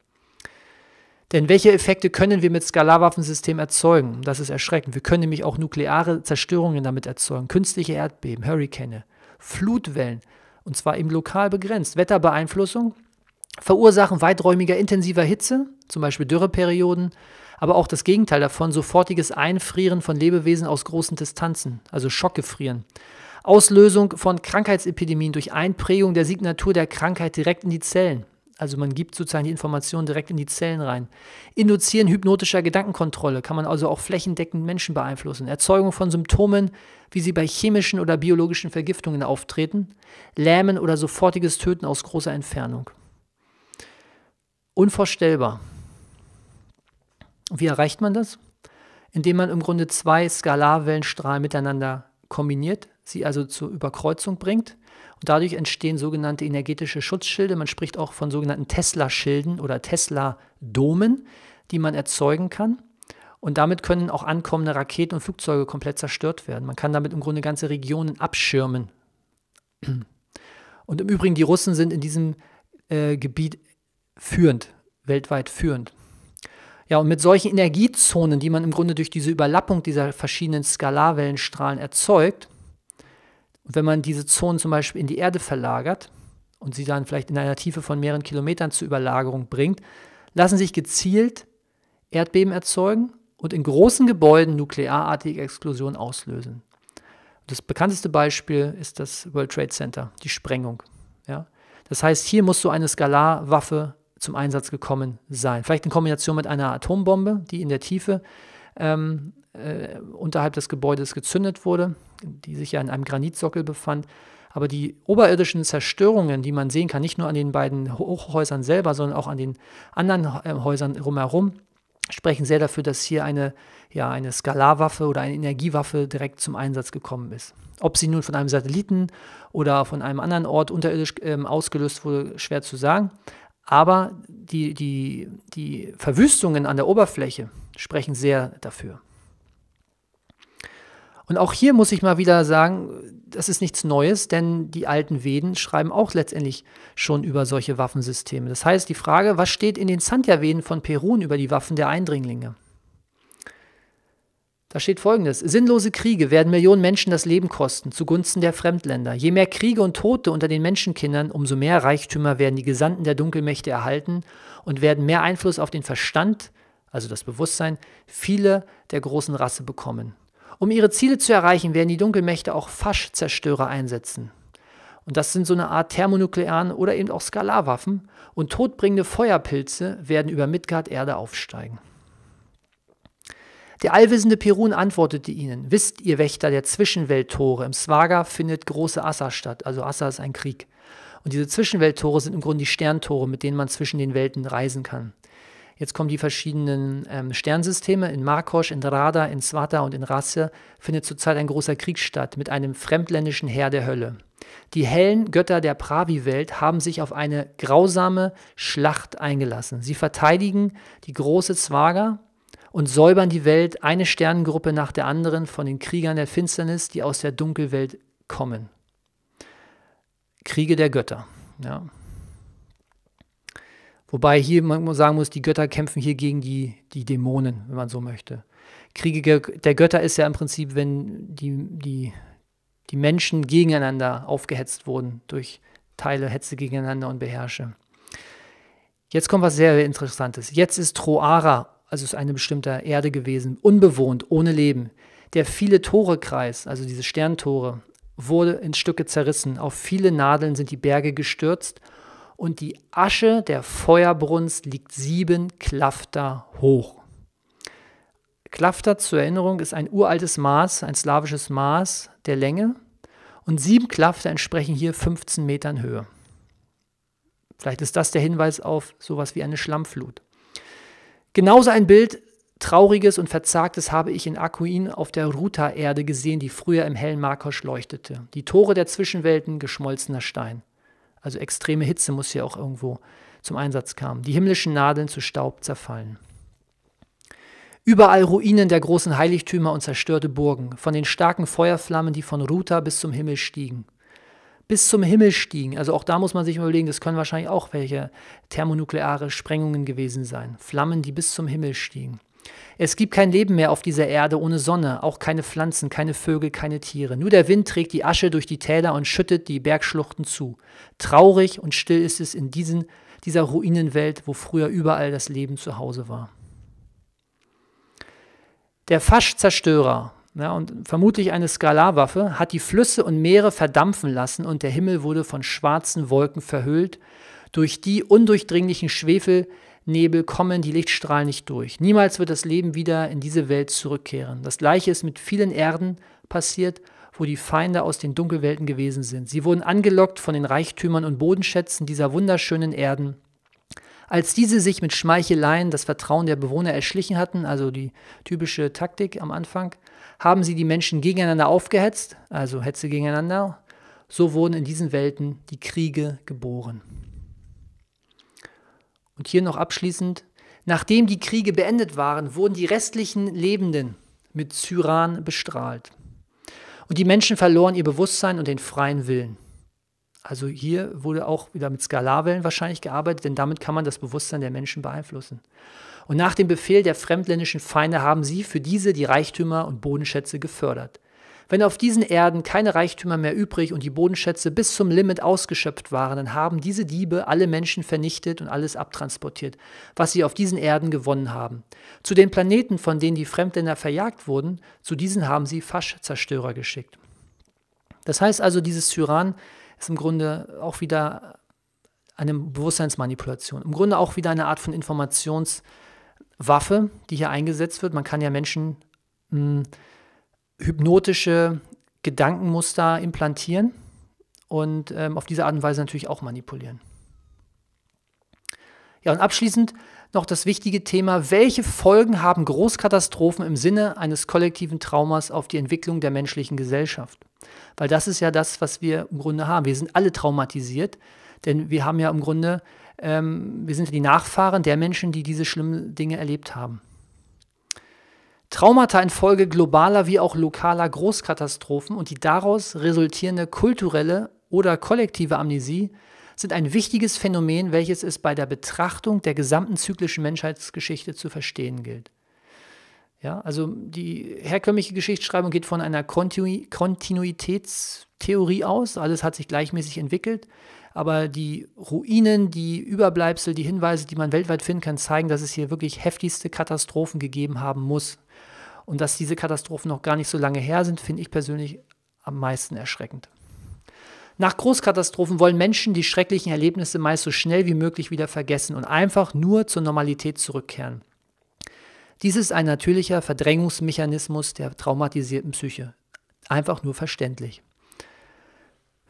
Denn welche Effekte können wir mit Skalarwaffensystemen erzeugen? Das ist erschreckend. Wir können nämlich auch nukleare Zerstörungen damit erzeugen, künstliche Erdbeben, Hurrikane, Flutwellen, und zwar eben lokal begrenzt. Wetterbeeinflussung verursachen weiträumiger intensiver Hitze, zum Beispiel Dürreperioden, aber auch das Gegenteil davon, sofortiges Einfrieren von Lebewesen aus großen Distanzen, also Schockgefrieren. Auslösung von Krankheitsepidemien durch Einprägung der Signatur der Krankheit direkt in die Zellen. Also man gibt sozusagen die Informationen direkt in die Zellen rein. Induzieren hypnotischer Gedankenkontrolle kann man also auch flächendeckend Menschen beeinflussen. Erzeugung von Symptomen, wie sie bei chemischen oder biologischen Vergiftungen auftreten. Lähmen oder sofortiges Töten aus großer Entfernung. Unvorstellbar. Wie erreicht man das? Indem man im Grunde zwei Skalarwellenstrahlen miteinander kombiniert, sie also zur Überkreuzung bringt und dadurch entstehen sogenannte energetische Schutzschilde. Man spricht auch von sogenannten Tesla-Schilden oder Tesla-Domen, die man erzeugen kann. Und damit können auch ankommende Raketen und Flugzeuge komplett zerstört werden. Man kann damit im Grunde ganze Regionen abschirmen. Und im Übrigen, die Russen sind in diesem äh, Gebiet führend, weltweit führend. Ja, und mit solchen Energiezonen, die man im Grunde durch diese Überlappung dieser verschiedenen Skalarwellenstrahlen erzeugt, und wenn man diese Zonen zum Beispiel in die Erde verlagert und sie dann vielleicht in einer Tiefe von mehreren Kilometern zur Überlagerung bringt, lassen sich gezielt Erdbeben erzeugen und in großen Gebäuden nuklearartige Explosionen auslösen. Das bekannteste Beispiel ist das World Trade Center, die Sprengung. Ja? Das heißt, hier muss so eine Skalarwaffe zum Einsatz gekommen sein. Vielleicht in Kombination mit einer Atombombe, die in der Tiefe ähm, äh, unterhalb des Gebäudes gezündet wurde, die sich ja in einem Granitsockel befand. Aber die oberirdischen Zerstörungen, die man sehen kann, nicht nur an den beiden Hochhäusern selber, sondern auch an den anderen äh, Häusern drumherum, sprechen sehr dafür, dass hier eine, ja, eine Skalarwaffe oder eine Energiewaffe direkt zum Einsatz gekommen ist. Ob sie nun von einem Satelliten oder von einem anderen Ort unterirdisch ähm, ausgelöst wurde, schwer zu sagen. Aber die, die, die Verwüstungen an der Oberfläche sprechen sehr dafür. Und auch hier muss ich mal wieder sagen, das ist nichts Neues, denn die alten Veden schreiben auch letztendlich schon über solche Waffensysteme. Das heißt, die Frage, was steht in den Santya-Veden von Perun über die Waffen der Eindringlinge? Da steht folgendes: Sinnlose Kriege werden Millionen Menschen das Leben kosten, zugunsten der Fremdländer. Je mehr Kriege und Tote unter den Menschenkindern, umso mehr Reichtümer werden die Gesandten der Dunkelmächte erhalten und werden mehr Einfluss auf den Verstand, also das Bewusstsein, viele der großen Rasse bekommen. Um ihre Ziele zu erreichen, werden die Dunkelmächte auch Faschzerstörer einsetzen. Und das sind so eine Art thermonuklearen oder eben auch Skalarwaffen. Und todbringende Feuerpilze werden über Midgard-Erde aufsteigen. Der allwissende Perun antwortete ihnen, wisst ihr Wächter der Zwischenwelttore, im Swaga findet große Assa statt, also Assa ist ein Krieg. Und diese Zwischenwelttore sind im Grunde die Sterntore, mit denen man zwischen den Welten reisen kann. Jetzt kommen die verschiedenen ähm, Sternsysteme. In Markosch, in Rada, in Svata und in Rasse findet zurzeit ein großer Krieg statt mit einem fremdländischen Heer der Hölle. Die hellen Götter der Pravi-Welt haben sich auf eine grausame Schlacht eingelassen. Sie verteidigen die große Zwaga, und säubern die Welt eine Sternengruppe nach der anderen von den Kriegern der Finsternis, die aus der Dunkelwelt kommen. Kriege der Götter. Ja. Wobei hier man sagen muss, die Götter kämpfen hier gegen die, die Dämonen, wenn man so möchte. Kriege der Götter ist ja im Prinzip, wenn die, die, die Menschen gegeneinander aufgehetzt wurden durch Teile, Hetze gegeneinander und Beherrsche. Jetzt kommt was sehr Interessantes. Jetzt ist Troara also ist eine bestimmte Erde gewesen, unbewohnt, ohne Leben. Der viele Tore Kreis, also diese Sterntore, wurde in Stücke zerrissen. Auf viele Nadeln sind die Berge gestürzt und die Asche der Feuerbrunst liegt sieben Klafter hoch. Klafter zur Erinnerung ist ein uraltes Maß, ein slawisches Maß der Länge. Und sieben Klafter entsprechen hier 15 Metern Höhe. Vielleicht ist das der Hinweis auf sowas wie eine Schlammflut. Genauso ein Bild Trauriges und Verzagtes habe ich in Akuin auf der Ruta-Erde gesehen, die früher im hellen Markosch leuchtete. Die Tore der Zwischenwelten, geschmolzener Stein. Also extreme Hitze muss hier auch irgendwo zum Einsatz kommen. Die himmlischen Nadeln zu Staub zerfallen. Überall Ruinen der großen Heiligtümer und zerstörte Burgen, von den starken Feuerflammen, die von Ruta bis zum Himmel stiegen bis zum Himmel stiegen. Also auch da muss man sich überlegen, das können wahrscheinlich auch welche thermonukleare Sprengungen gewesen sein. Flammen, die bis zum Himmel stiegen. Es gibt kein Leben mehr auf dieser Erde ohne Sonne, auch keine Pflanzen, keine Vögel, keine Tiere. Nur der Wind trägt die Asche durch die Täler und schüttet die Bergschluchten zu. Traurig und still ist es in diesen, dieser Ruinenwelt, wo früher überall das Leben zu Hause war. Der Faschzerstörer ja, und vermutlich eine Skalarwaffe, hat die Flüsse und Meere verdampfen lassen und der Himmel wurde von schwarzen Wolken verhüllt. Durch die undurchdringlichen Schwefelnebel kommen die Lichtstrahlen nicht durch. Niemals wird das Leben wieder in diese Welt zurückkehren. Das gleiche ist mit vielen Erden passiert, wo die Feinde aus den Dunkelwelten gewesen sind. Sie wurden angelockt von den Reichtümern und Bodenschätzen dieser wunderschönen Erden. Als diese sich mit Schmeicheleien das Vertrauen der Bewohner erschlichen hatten, also die typische Taktik am Anfang, haben sie die Menschen gegeneinander aufgehetzt, also Hetze gegeneinander. So wurden in diesen Welten die Kriege geboren. Und hier noch abschließend, nachdem die Kriege beendet waren, wurden die restlichen Lebenden mit Tyran bestrahlt. Und die Menschen verloren ihr Bewusstsein und den freien Willen. Also hier wurde auch wieder mit Skalarwellen wahrscheinlich gearbeitet, denn damit kann man das Bewusstsein der Menschen beeinflussen. Und nach dem Befehl der fremdländischen Feinde haben sie für diese die Reichtümer und Bodenschätze gefördert. Wenn auf diesen Erden keine Reichtümer mehr übrig und die Bodenschätze bis zum Limit ausgeschöpft waren, dann haben diese Diebe alle Menschen vernichtet und alles abtransportiert, was sie auf diesen Erden gewonnen haben. Zu den Planeten, von denen die Fremdländer verjagt wurden, zu diesen haben sie Faschzerstörer geschickt. Das heißt also, dieses Tyran ist im Grunde auch wieder eine Bewusstseinsmanipulation, im Grunde auch wieder eine Art von Informations- Waffe, die hier eingesetzt wird. Man kann ja Menschen mh, hm, hypnotische Gedankenmuster implantieren und ähm, auf diese Art und Weise natürlich auch manipulieren. Ja, und abschließend noch das wichtige Thema, welche Folgen haben Großkatastrophen im Sinne eines kollektiven Traumas auf die Entwicklung der menschlichen Gesellschaft? Weil das ist ja das, was wir im Grunde haben. Wir sind alle traumatisiert, denn wir haben ja im Grunde ähm, wir sind die Nachfahren der Menschen, die diese schlimmen Dinge erlebt haben. Traumata infolge globaler wie auch lokaler Großkatastrophen und die daraus resultierende kulturelle oder kollektive Amnesie sind ein wichtiges Phänomen, welches es bei der Betrachtung der gesamten zyklischen Menschheitsgeschichte zu verstehen gilt. Ja, also die herkömmliche Geschichtsschreibung geht von einer Kontinuitätstheorie aus, alles hat sich gleichmäßig entwickelt aber die Ruinen, die Überbleibsel, die Hinweise, die man weltweit finden kann, zeigen, dass es hier wirklich heftigste Katastrophen gegeben haben muss. Und dass diese Katastrophen noch gar nicht so lange her sind, finde ich persönlich am meisten erschreckend. Nach Großkatastrophen wollen Menschen die schrecklichen Erlebnisse meist so schnell wie möglich wieder vergessen und einfach nur zur Normalität zurückkehren. Dies ist ein natürlicher Verdrängungsmechanismus der traumatisierten Psyche. Einfach nur verständlich.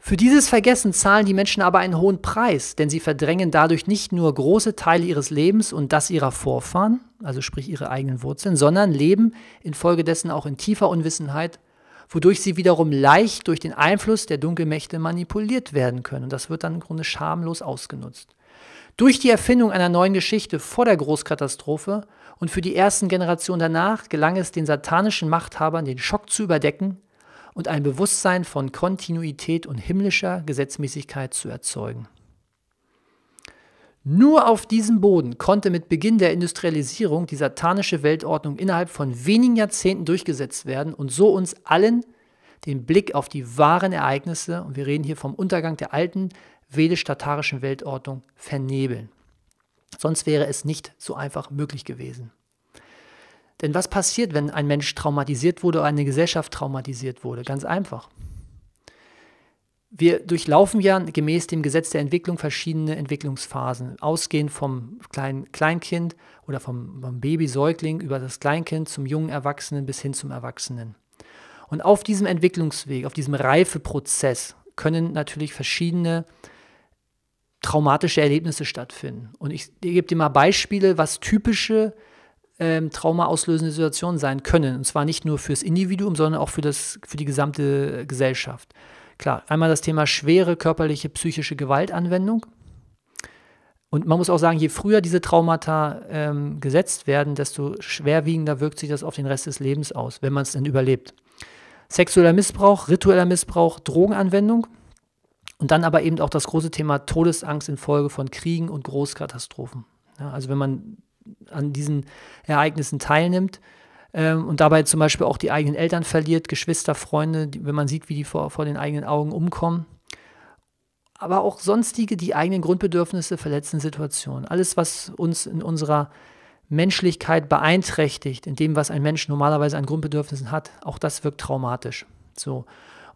Für dieses Vergessen zahlen die Menschen aber einen hohen Preis, denn sie verdrängen dadurch nicht nur große Teile ihres Lebens und das ihrer Vorfahren, also sprich ihre eigenen Wurzeln, sondern leben infolgedessen auch in tiefer Unwissenheit, wodurch sie wiederum leicht durch den Einfluss der Dunkelmächte manipuliert werden können. Und das wird dann im Grunde schamlos ausgenutzt. Durch die Erfindung einer neuen Geschichte vor der Großkatastrophe und für die ersten Generationen danach gelang es den satanischen Machthabern, den Schock zu überdecken und ein Bewusstsein von Kontinuität und himmlischer Gesetzmäßigkeit zu erzeugen. Nur auf diesem Boden konnte mit Beginn der Industrialisierung die satanische Weltordnung innerhalb von wenigen Jahrzehnten durchgesetzt werden und so uns allen den Blick auf die wahren Ereignisse, und wir reden hier vom Untergang der alten vedisch-tatarischen Weltordnung, vernebeln. Sonst wäre es nicht so einfach möglich gewesen. Denn was passiert, wenn ein Mensch traumatisiert wurde oder eine Gesellschaft traumatisiert wurde? Ganz einfach. Wir durchlaufen ja gemäß dem Gesetz der Entwicklung verschiedene Entwicklungsphasen, ausgehend vom kleinen Kleinkind oder vom, vom baby über das Kleinkind zum jungen Erwachsenen bis hin zum Erwachsenen. Und auf diesem Entwicklungsweg, auf diesem Reifeprozess können natürlich verschiedene traumatische Erlebnisse stattfinden. Und ich gebe dir mal Beispiele, was typische ähm, trauma-auslösende Situationen sein können. Und zwar nicht nur fürs Individuum, sondern auch für, das, für die gesamte Gesellschaft. Klar, einmal das Thema schwere körperliche, psychische Gewaltanwendung. Und man muss auch sagen, je früher diese Traumata ähm, gesetzt werden, desto schwerwiegender wirkt sich das auf den Rest des Lebens aus, wenn man es denn überlebt. Sexueller Missbrauch, ritueller Missbrauch, Drogenanwendung und dann aber eben auch das große Thema Todesangst infolge von Kriegen und Großkatastrophen. Ja, also wenn man an diesen Ereignissen teilnimmt ähm, und dabei zum Beispiel auch die eigenen Eltern verliert, Geschwister, Freunde, die, wenn man sieht, wie die vor, vor den eigenen Augen umkommen. Aber auch sonstige, die eigenen Grundbedürfnisse verletzten Situationen. Alles, was uns in unserer Menschlichkeit beeinträchtigt, in dem, was ein Mensch normalerweise an Grundbedürfnissen hat, auch das wirkt traumatisch. So.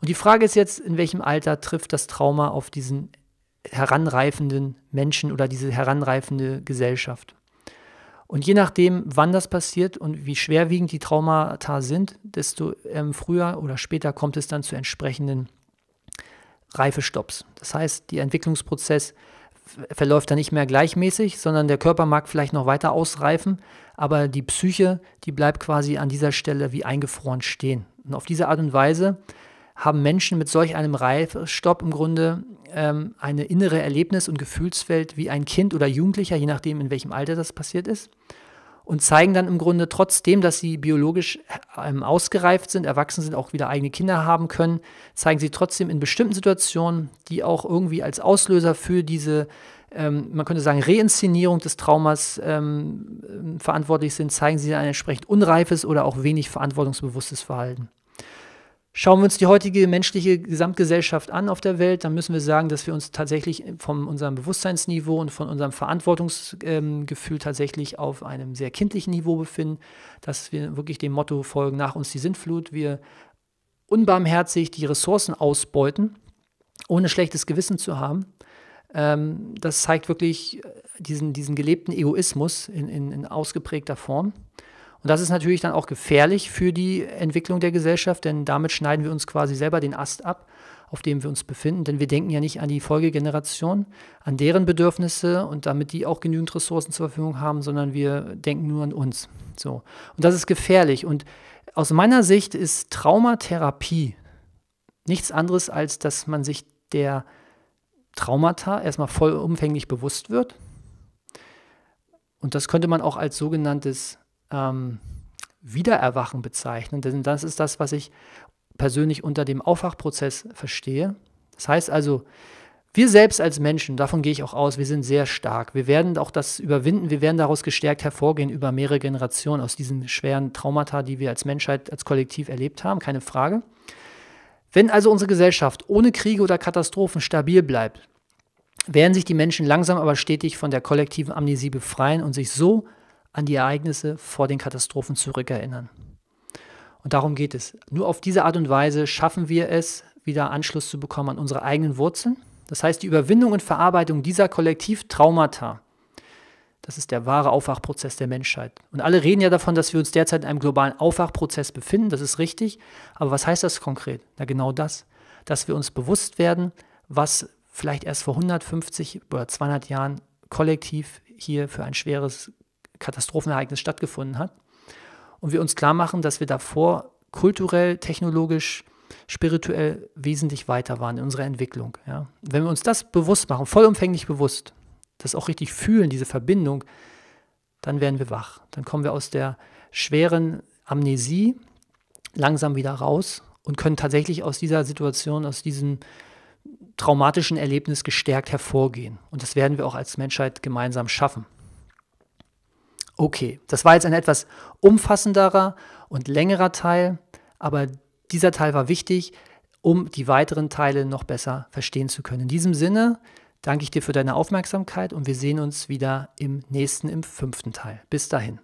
Und die Frage ist jetzt, in welchem Alter trifft das Trauma auf diesen heranreifenden Menschen oder diese heranreifende Gesellschaft? Und je nachdem, wann das passiert und wie schwerwiegend die Traumata sind, desto ähm, früher oder später kommt es dann zu entsprechenden Reifestopps. Das heißt, der Entwicklungsprozess verläuft dann nicht mehr gleichmäßig, sondern der Körper mag vielleicht noch weiter ausreifen, aber die Psyche, die bleibt quasi an dieser Stelle wie eingefroren stehen. Und auf diese Art und Weise haben Menschen mit solch einem Reifstopp im Grunde ähm, eine innere Erlebnis- und Gefühlswelt wie ein Kind oder Jugendlicher, je nachdem, in welchem Alter das passiert ist. Und zeigen dann im Grunde trotzdem, dass sie biologisch ähm, ausgereift sind, erwachsen sind, auch wieder eigene Kinder haben können, zeigen sie trotzdem in bestimmten Situationen, die auch irgendwie als Auslöser für diese ähm, man könnte sagen, Reinszenierung des Traumas ähm, verantwortlich sind, zeigen sie ein entsprechend unreifes oder auch wenig verantwortungsbewusstes Verhalten. Schauen wir uns die heutige menschliche Gesamtgesellschaft an auf der Welt, dann müssen wir sagen, dass wir uns tatsächlich von unserem Bewusstseinsniveau und von unserem Verantwortungsgefühl ähm, tatsächlich auf einem sehr kindlichen Niveau befinden, dass wir wirklich dem Motto folgen, nach uns die Sintflut, wir unbarmherzig die Ressourcen ausbeuten, ohne schlechtes Gewissen zu haben. Ähm, das zeigt wirklich äh, diesen, diesen gelebten Egoismus in, in, in ausgeprägter Form. Und das ist natürlich dann auch gefährlich für die Entwicklung der Gesellschaft, denn damit schneiden wir uns quasi selber den Ast ab, auf dem wir uns befinden. Denn wir denken ja nicht an die Folgegeneration, an deren Bedürfnisse und damit die auch genügend Ressourcen zur Verfügung haben, sondern wir denken nur an uns. So. Und das ist gefährlich. Und aus meiner Sicht ist Traumatherapie nichts anderes, als dass man sich der Traumata erstmal vollumfänglich bewusst wird. Und das könnte man auch als sogenanntes ähm, Wiedererwachen bezeichnen, denn das ist das, was ich persönlich unter dem Aufwachprozess verstehe. Das heißt also, wir selbst als Menschen, davon gehe ich auch aus, wir sind sehr stark. Wir werden auch das überwinden, wir werden daraus gestärkt hervorgehen über mehrere Generationen aus diesen schweren Traumata, die wir als Menschheit, als Kollektiv erlebt haben, keine Frage. Wenn also unsere Gesellschaft ohne Kriege oder Katastrophen stabil bleibt, werden sich die Menschen langsam aber stetig von der kollektiven Amnesie befreien und sich so an die Ereignisse vor den Katastrophen zurückerinnern. Und darum geht es. Nur auf diese Art und Weise schaffen wir es, wieder Anschluss zu bekommen an unsere eigenen Wurzeln. Das heißt, die Überwindung und Verarbeitung dieser Kollektivtraumata, das ist der wahre Aufwachprozess der Menschheit. Und alle reden ja davon, dass wir uns derzeit in einem globalen Aufwachprozess befinden, das ist richtig. Aber was heißt das konkret? Na genau das, dass wir uns bewusst werden, was vielleicht erst vor 150 oder 200 Jahren kollektiv hier für ein schweres Katastrophenereignis stattgefunden hat. Und wir uns klar machen, dass wir davor kulturell, technologisch, spirituell wesentlich weiter waren in unserer Entwicklung. Ja. Wenn wir uns das bewusst machen, vollumfänglich bewusst, das auch richtig fühlen, diese Verbindung, dann werden wir wach. Dann kommen wir aus der schweren Amnesie langsam wieder raus und können tatsächlich aus dieser Situation, aus diesem traumatischen Erlebnis gestärkt hervorgehen. Und das werden wir auch als Menschheit gemeinsam schaffen. Okay, das war jetzt ein etwas umfassenderer und längerer Teil, aber dieser Teil war wichtig, um die weiteren Teile noch besser verstehen zu können. In diesem Sinne danke ich dir für deine Aufmerksamkeit und wir sehen uns wieder im nächsten, im fünften Teil. Bis dahin.